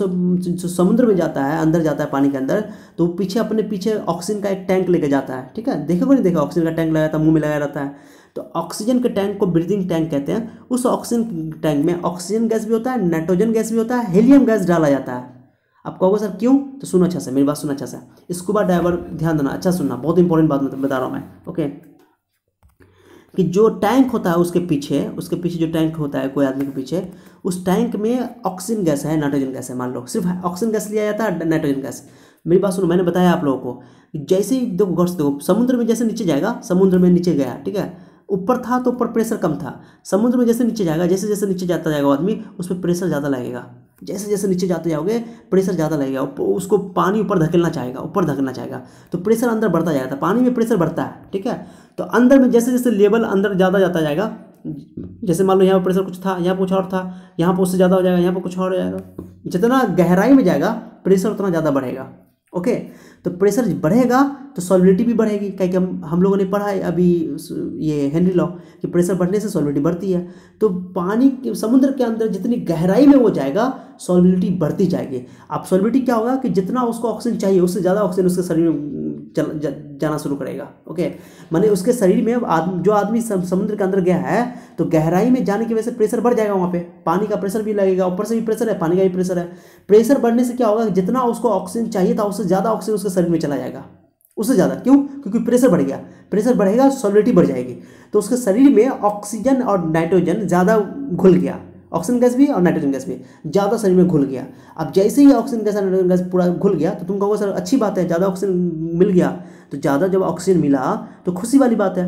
समुद्र में जाता है अंदर जाता है पानी के अंदर तो वो पीछे अपने पीछे ऑक्सीजन का एक टैंक लेके जाता है ठीक है को नहीं देखा ऑक्सीजन का टैंक लगाया था मुंह में लगाया रहता है तो ऑक्सीजन के टैंक को ब्रीदिंग टैंक कहते हैं उस ऑक्सीजन टैंक में ऑक्सीजन गैस भी होता है नाइट्रोजन गैस भी होता है हेलियम गैस डाला जाता है आप कहोगे सर क्यों तो सुनो अच्छा से मेरी बात सुनो अच्छा से स्कूबा ड्राइवर ध्यान देना अच्छा सुनना बहुत इंपॉर्टेंट बात बता रहा हूँ मैं ओके कि जो टैंक होता है उसके पीछे उसके पीछे जो टैंक होता है कोई आदमी के पीछे उस टैंक में ऑक्सीजन गैस है नाइट्रोजन गैस है मान लो सिर्फ ऑक्सीजन गैस लिया जाता है नाइट्रोजन गैस मेरी बात सुनो मैंने बताया आप लोगों को जैसे ही देखो गौर से देखो समुद्र में जैसे नीचे जाएगा समुद्र में नीचे गया ठीक है ऊपर था तो ऊपर प्रेशर कम था समुद्र में जैसे नीचे जाएगा जैसे जैसे नीचे जाता जाएगा आदमी उस पर प्रेशर ज़्यादा लगेगा जैसे जैसे नीचे जाते जाओगे प्रेशर ज़्यादा लगेगा उसको पानी ऊपर धकेलना चाहेगा ऊपर धकेलना चाहेगा तो प्रेशर अंदर बढ़ता जाएगा तो पानी में प्रेशर बढ़ता है ठीक है तो अंदर में जैसे जैसे लेवल अंदर ज़्यादा जाता जाएगा जैसे मान लो यहाँ पर प्रेशर कुछ था यहाँ पर कुछ और था यहाँ पर उससे ज़्यादा हो जाएगा यहाँ पर कुछ और हो जाएगा जितना गहराई में जाएगा प्रेशर उतना ज़्यादा बढ़ेगा ओके तो प्रेशर बढ़ेगा तो सॉलिबिलिटी भी बढ़ेगी क्या हम हम लोगों ने पढ़ा है अभी ये हेनरी लॉ कि प्रेशर बढ़ने से सॉलिबिलिटी बढ़ती है तो पानी के समुद्र के अंदर जितनी गहराई में वो जाएगा सॉलिबिलिटी बढ़ती जाएगी अब सॉलिबिलिटी क्या होगा कि जितना उसको ऑक्सीजन चाहिए उससे ज़्यादा ऑक्सीजन उसके शरीर में चल जा, जाना शुरू करेगा ओके माने उसके शरीर में आदम, जो आदमी समुद्र के अंदर गया है तो गहराई में जाने की वजह से प्रेशर बढ़ जाएगा वहाँ पे पानी का प्रेशर भी लगेगा ऊपर से भी प्रेशर है पानी का भी प्रेशर है प्रेशर बढ़ने से क्या होगा जितना उसको ऑक्सीजन चाहिए था उससे ज़्यादा ऑक्सीजन उसके शरीर में चला जाएगा उससे ज़्यादा क्यों क्योंकि प्रेशर बढ़ गया प्रेशर बढ़ेगा सॉलिडिटी बढ़ जाएगी तो उसके शरीर में ऑक्सीजन और नाइट्रोजन ज़्यादा घुल गया ऑक्सीजन गैस भी और नाइट्रोजन गैस भी ज़्यादा शरीर में घुल गया अब जैसे ही ऑक्सीजन गैस और नाइट्रोजन गैस पूरा घुल गया तो तुम कहोगे सर अच्छी बात है ज़्यादा ऑक्सीजन मिल गया तो ज़्यादा जब ऑक्सीजन मिला तो खुशी वाली बात है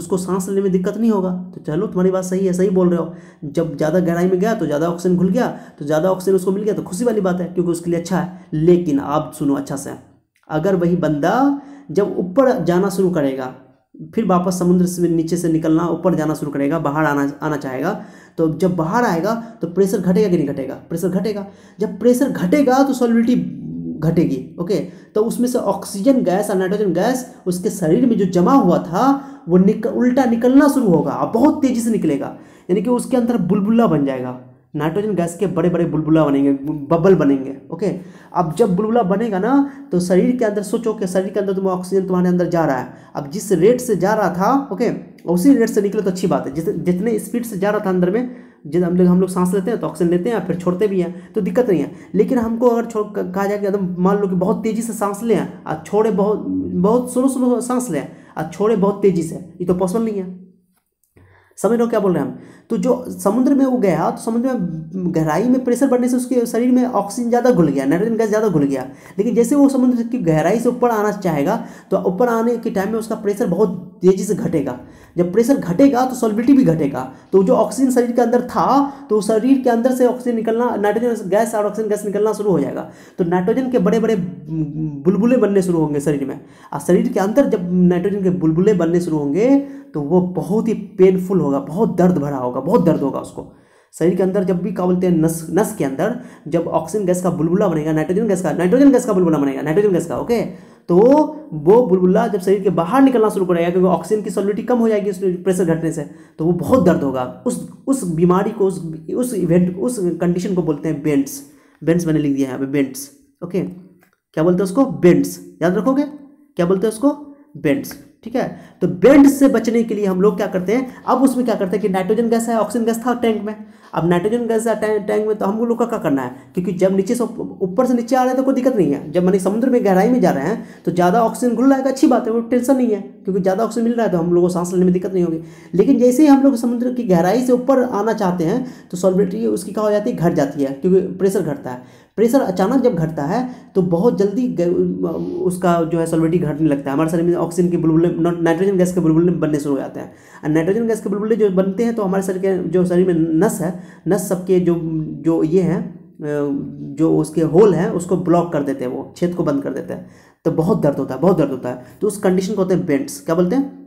उसको सांस लेने में दिक्कत नहीं होगा तो चलो तुम्हारी बात सही है सही बोल रहे हो जब ज़्यादा गहराई में गया तो ज़्यादा ऑक्सीजन घुल गया तो ज़्यादा ऑक्सीजन उसको मिल गया तो खुशी वाली बात है क्योंकि उसके लिए अच्छा है लेकिन आप सुनो अच्छा से अगर वही बंदा जब ऊपर जाना शुरू करेगा फिर वापस समुद्र से नीचे से निकलना ऊपर जाना शुरू करेगा बाहर आना आना चाहेगा तो जब बाहर आएगा तो प्रेशर घटेगा कि नहीं घटेगा प्रेशर घटेगा जब प्रेशर घटेगा तो सॉलिडिटी घटेगी ओके तो उसमें से ऑक्सीजन गैस और नाइट्रोजन गैस उसके शरीर में जो जमा हुआ था वो निक उल्टा निकलना शुरू होगा और बहुत तेज़ी से निकलेगा यानी कि उसके अंदर बुलबुल्ला बन जाएगा नाइट्रोजन गैस के बड़े बड़े बुलबुला बनेंगे बबल बनेंगे ओके अब जब बुलबुला बनेगा ना तो शरीर के अंदर सोचो कि शरीर के अंदर तुम्हें ऑक्सीजन तुम्हारे अंदर जा रहा है अब जिस रेट से जा रहा था ओके उसी रेट से निकले तो अच्छी बात है जितने स्पीड से जा रहा था अंदर में जब हम लोग हम लोग सांस लेते हैं तो ऑक्सीजन लेते हैं फिर छोड़ते भी हैं तो दिक्कत नहीं है लेकिन हमको अगर छोड़ कहा जाए कि एकदम मान लो कि बहुत तेज़ी से सांस लें और छोड़े बहुत बहुत स्लो स्लो सांस लें और छोड़े बहुत तेज़ी से ये तो पॉसिबल नहीं है समझ रहे हो क्या बोल रहे हैं हम तो जो समुद्र में वो गया तो समुद्र में गहराई में प्रेशर बढ़ने से उसके शरीर में ऑक्सीजन ज़्यादा घुल गया नाइट्रोजन गैस ज़्यादा घुल गया लेकिन जैसे वो समुद्र की गहराई से ऊपर आना चाहेगा तो ऊपर आने के टाइम में उसका प्रेशर बहुत तेज़ी से घटेगा जब प्रेशर घटेगा तो सॉलिबिलिटी भी घटेगा तो जो ऑक्सीजन शरीर के अंदर था तो शरीर के अंदर से ऑक्सीजन निकलना नाइट्रोजन गैस और ऑक्सीजन गैस निकलना शुरू हो जाएगा तो नाइट्रोजन के बड़े बड़े बुलबुले बनने शुरू होंगे शरीर में और शरीर के अंदर जब नाइट्रोजन के बुलबुले बनने शुरू होंगे तो वो बहुत ही पेनफुल होगा बहुत दर्द भरा होगा बहुत दर्द होगा उसको शरीर के अंदर जब भी क्या बोलते हैं नस नस के अंदर जब ऑक्सीजन गैस का बुलबुला बनेगा नाइट्रोजन गैस का नाइट्रोजन गैस का बुलबुला बनेगा नाइट्रोजन गैस का ओके तो वो बुलबुला जब शरीर के बाहर निकलना शुरू करेगा क्योंकि ऑक्सीजन की सोलिटी कम हो जाएगी उस प्रेशर घटने से तो वो बहुत दर्द होगा उस उस बीमारी को उस उस इवेंट उस कंडीशन को बोलते हैं बेंट्स बेंट्स मैंने लिख दिया है यहाँ बेंट्स ओके क्या बोलते हैं उसको बेंट्स याद रखोगे क्या बोलते हैं उसको बेंट्स ठीक है तो बेंड से बचने के लिए हम लोग क्या करते हैं अब उसमें क्या करते हैं कि नाइट्रोजन गैस है ऑक्सीजन गैस था टैंक में अब नाइट्रोजन गैस है टैंक में तो हम लोग का क्या करना है क्योंकि जब नीचे से ऊपर से नीचे आ रहे हैं तो कोई दिक्कत नहीं है जब मानी समुद्र में गहराई में जा रहे हैं तो ज़्यादा ऑक्सीजन घुल रहा है तो अच्छी बात है वो टेंशन नहीं है क्योंकि ज़्यादा ऑक्सीजन मिल रहा है तो हम लोग को सांस लेने में दिक्कत नहीं होगी लेकिन जैसे ही हम लोग समुद्र की गहराई से ऊपर आना चाहते हैं तो सॉल्बिलिटी उसकी क्या हो जाती है घट जाती है क्योंकि प्रेशर घटता है प्रेशर अचानक जब घटता है तो बहुत जल्दी उसका जो है सॉल्विटी घटने लगता है हमारे शरीर में ऑक्सीजन के बुलबुले नाइट्रोजन गैस के बुलबुले बनने शुरू हो जाते हैं और नाइट्रोजन गैस के बुलबुले जो बनते हैं तो हमारे शरीर के जो शरीर में नस है नस सबके जो जो ये हैं जो उसके होल हैं उसको ब्लॉक कर देते हैं वो छेद को बंद कर देते हैं तो बहुत दर्द होता है बहुत दर्द होता है तो उस कंडीशन को होते हैं बेंट्स क्या बोलते हैं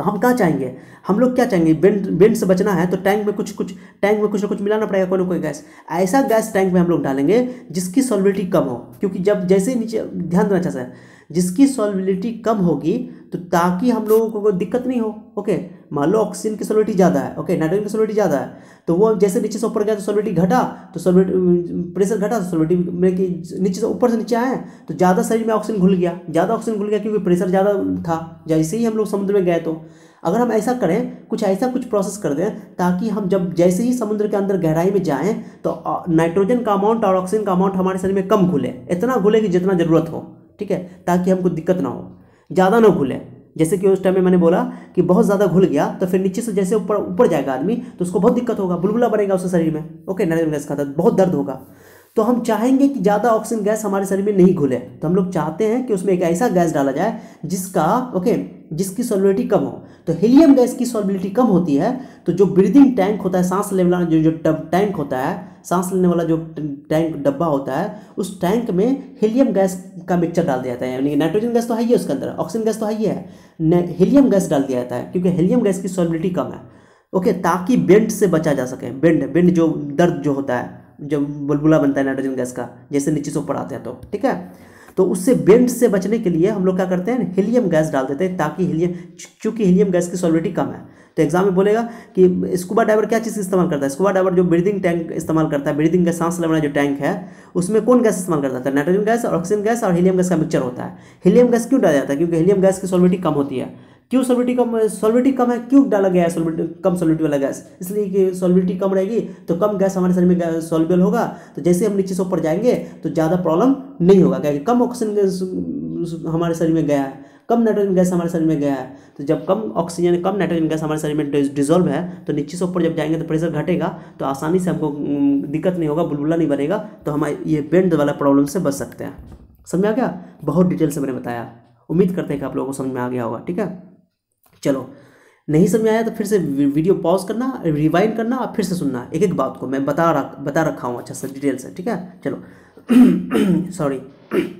तो हम क्या चाहेंगे हम लोग क्या चाहेंगे बेंड बेंड से बचना है तो टैंक में कुछ कुछ टैंक में कुछ ना कुछ मिलाना पड़ेगा कोई ना कोई गैस ऐसा गैस टैंक में हम लोग डालेंगे जिसकी सॉलिबिलिटी कम हो क्योंकि जब जैसे नीचे ध्यान देना अच्छा है जिसकी सॉलिबिलिटी कम होगी तो ताकि हम लोगों को दिक्कत नहीं हो ओके मान लो ऑक्सीजन की सोलिटी ज़्यादा है ओके नाइट्रोजन की सोलिटी ज़्यादा है तो वो जैसे नीचे से ऊपर गया तो सोलिटी घटा तो सोलिट प्रेशर घटा तो सोलिटी मैंने कि नीचे से ऊपर से नीचे आए तो ज़्यादा शरीर में ऑक्सीजन घुल गया ज़्यादा ऑक्सीजन घुल गया क्योंकि प्रेशर ज़्यादा था जैसे ही हम लोग समुद्र में गए तो अगर हम ऐसा करें कुछ ऐसा कुछ प्रोसेस कर दें ताकि हम जब जैसे ही समुद्र के अंदर गहराई में जाएं तो नाइट्रोजन का अमाउंट और ऑक्सीजन का अमाउंट हमारे शरीर में कम घुले इतना घुले कि जितना ज़रूरत हो ठीक है ताकि हमको दिक्कत ना हो ज़्यादा ना घुले जैसे कि उस टाइम में मैंने बोला कि बहुत ज़्यादा घुल गया तो फिर नीचे से जैसे ऊपर ऊपर जाएगा आदमी तो उसको बहुत दिक्कत होगा बुलबुला बनेगा उसके शरीर में ओके नाइट्रोजन गैस का दर्द बहुत दर्द होगा तो हम चाहेंगे कि ज़्यादा ऑक्सीजन गैस हमारे शरीर में नहीं घुले तो हम लोग चाहते हैं कि उसमें एक ऐसा गैस डाला जाए जिसका ओके जिसकी सॉलिबिलिटी कम हो तो हीलियम गैस की सॉलिबिलिटी कम होती है तो जो ब्रीदिंग टैंक होता है सांस लेवल जो जो टैंक होता है सांस लेने वाला जो टैंक डब्बा होता है उस टैंक में हीलियम गैस का मिक्सचर डाल दिया जाता है यानी कि नाइट्रोजन गैस तो है ही उसके अंदर ऑक्सीजन गैस तो है ही है हीलियम गैस डाल दिया जाता है क्योंकि हीलियम गैस की सॉलिबिलिटी कम है ओके ताकि बेंड से बचा जा सके बेंड बेंड जो दर्द जो होता है जब बुलबुला बनता है नाइट्रोजन गैस का जैसे नीचे से ऊपर आते हैं तो ठीक है तो उससे बेंड से बचने के लिए हम लोग क्या करते हैं हीलियम गैस डाल देते हैं ताकि हीलियम चूंकि हीलियम गैस की सॉलिबिलिटी कम है तो एग्जाम में बोलेगा कि स्कूबा डाइवर क्या चीज़ इस्तेमाल करता है स्कूबा डाइवर जो ब्रीदिंग टैंक इस्तेमाल करता है ब्रीदिंग का सांस लेने जो टैंक है उसमें कौन गैस इस्तेमाल करता है नाइट्रोजन तो गैस और ऑक्सीजन गैस और हीलियम गैस का मिक्सचर होता है हीलियम गैस क्यों डाला जाता है क्योंकि हीलियम गैस की सॉल्विटी कम होती है क्यों सॉल्विटी कम सॉल्विटी कम है क्यों डाला गया है सॉल्विटी कम सॉल्विटी वाला गैस इसलिए कि सॉल्विटी कम रहेगी तो कम गैस हमारे शरीर में सॉल्वेबल होगा तो जैसे हम नीचे से ऊपर जाएंगे तो ज़्यादा प्रॉब्लम नहीं होगा क्या कम ऑक्सीजन हमारे शरीर में गया है कम नाइट्रोजन गैस हमारे शरीर में गया है तो जब कम ऑक्सीजन कम नाइट्रोजन गैस हमारे शरीर में डिजोल्व है तो नीचे से ऊपर जब जाएंगे तो प्रेशर घटेगा तो आसानी से हमको दिक्कत नहीं होगा बुलबुला नहीं बनेगा तो हम ये बेंड वाला प्रॉब्लम से बच सकते हैं समझ आ गया बहुत डिटेल से मैंने बताया उम्मीद करते हैं कि आप लोगों को समझ में आ गया होगा ठीक है चलो नहीं समझ आया तो फिर से वीडियो पॉज करना रिवाइंड करना और फिर से सुनना एक एक बात को मैं बता रख बता रखा हूँ अच्छा से डिटेल से ठीक है चलो सॉरी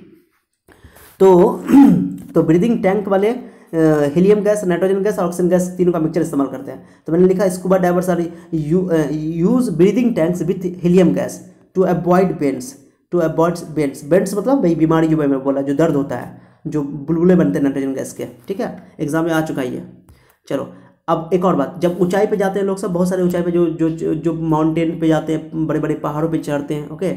तो तो ब्रीदिंग टैंक वाले हीलियम गैस नाइट्रोजन गैस और ऑक्सीजन गैस तीनों का मिक्सचर इस्तेमाल करते हैं तो मैंने लिखा scuba divers are use breathing tanks with helium gas to avoid bends to avoid bends bends मतलब भाई बीमारी जो मैंने बोला जो दर्द होता है जो बुलबुले बनते हैं नाइट्रोजन गैस के ठीक है एग्जाम में आ चुका है ये चलो अब एक और बात जब ऊंचाई पे जाते हैं लोग सब बहुत सारे ऊंचाई पे जो जो जो माउंटेन पे जाते हैं बड़े बड़े पहाड़ों पे चढ़ते हैं ओके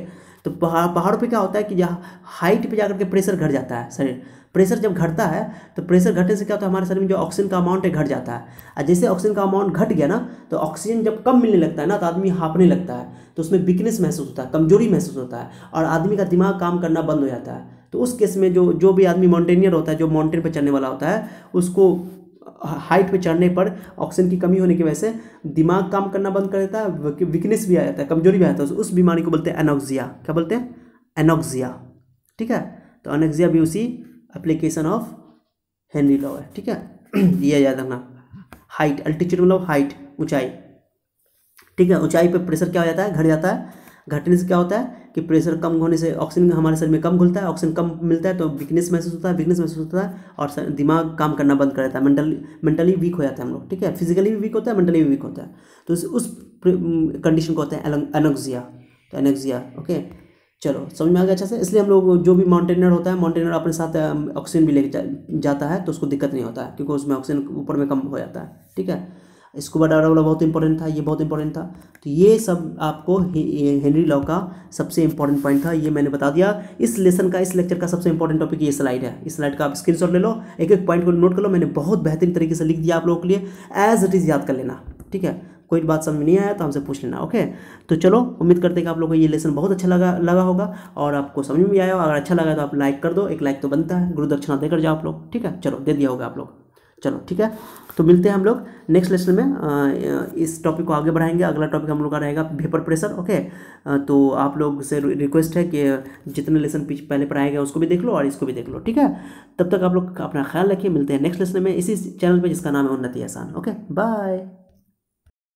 तो पहाड़ पहाड़ों पे क्या होता है कि जहाँ हाइट पे जाकर के प्रेशर घट जाता है शरीर प्रेशर जब घटता है तो प्रेशर घटने से क्या होता है हमारे शरीर में जो ऑक्सीजन का अमाउंट है घट जाता है और जैसे ऑक्सीजन का अमाउंट घट गया ना तो ऑक्सीजन जब कम मिलने लगता है ना तो आदमी हाँपने लगता है तो उसमें वीकनेस महसूस होता है कमजोरी महसूस होता है और आदमी का दिमाग काम करना बंद हो जाता है तो उस केस में जो जो भी आदमी माउंटेनियर होता है जो माउंटेन पर चलने वाला होता है उसको हाइट पे चढ़ने पर ऑक्सीजन की कमी होने की वजह से दिमाग काम करना बंद कर देता है वीकनेस भी आ जाता है कमजोरी भी आ जाता है तो उस बीमारी को बोलते हैं एनोक्जिया क्या बोलते हैं एनोक्जिया ठीक है तो एनोक्जिया भी उसी एप्लीकेशन ऑफ हेनरी लॉ है ठीक है यह याद रखना हाइट अल्टीट्यूड मतलब हाइट ऊंचाई ठीक है ऊंचाई पर प्रेशर क्या हो जाता है घट जाता है घटने से क्या होता है कि प्रेशर कम होने से ऑक्सीजन हमारे शरीर में कम घुलता है ऑक्सीजन कम मिलता है तो वीकनेस महसूस होता है वीकनेस महसूस होता है और दिमाग काम करना बंद कर देता है मेंटली मेंटली वीक हो जाता है हम लोग ठीक है फिजिकली भी वीक होता है मेंटली भी वीक होता है तो उस कंडीशन को होता है एनोक्सिया तो एनोक्सिया ओके चलो समझ में आ गया अच्छा से इसलिए हम लोग जो भी माउंटेनर होता है माउंटेनर अपने साथ ऑक्सीजन भी लेके जा, जाता है तो उसको दिक्कत नहीं होता है क्योंकि उसमें ऑक्सीजन ऊपर में कम हो जाता है ठीक है स्कूबा डाइवर वाला बहुत इंपॉर्टेंट था ये बहुत इंपॉर्टेंट था तो ये सब आपको हेनरी लॉ का सबसे इंपॉर्टेंट पॉइंट था ये मैंने बता दिया इस लेसन का इस लेक्चर का सबसे इंपॉर्टेंट टॉपिक ये स्लाइड है इस स्लाइड का आप स्क्रीन ले लो एक एक पॉइंट को नोट कर लो मैंने बहुत बेहतरीन तरीके से लिख दिया आप लोगों के लिए एज इट इज़ याद कर लेना ठीक है कोई बात समझ नहीं आया तो हमसे पूछ लेना ओके तो चलो उम्मीद करते हैं कि आप लोगों को ये लेसन बहुत अच्छा लगा लगा होगा और आपको समझ में आया हो अगर अच्छा लगा तो आप लाइक कर दो एक लाइक तो बनता है गुरु दक्षिणा देकर जाओ आप लोग ठीक है चलो दे दिया होगा आप लोग चलो ठीक है तो मिलते हैं हम लोग नेक्स्ट लेसन में इस टॉपिक को आगे बढ़ाएंगे अगला टॉपिक हम लोग का रहेगा वेपर प्रेशर ओके तो आप लोग से रिक्वेस्ट है कि जितने लेसन पहले पढ़ाएगा उसको भी देख लो और इसको भी देख लो ठीक है तब तक आप लोग अपना ख्याल रखिए मिलते हैं नेक्स्ट लेसन में इसी चैनल पर जिसका नाम है उन्नति आसान ओके बाय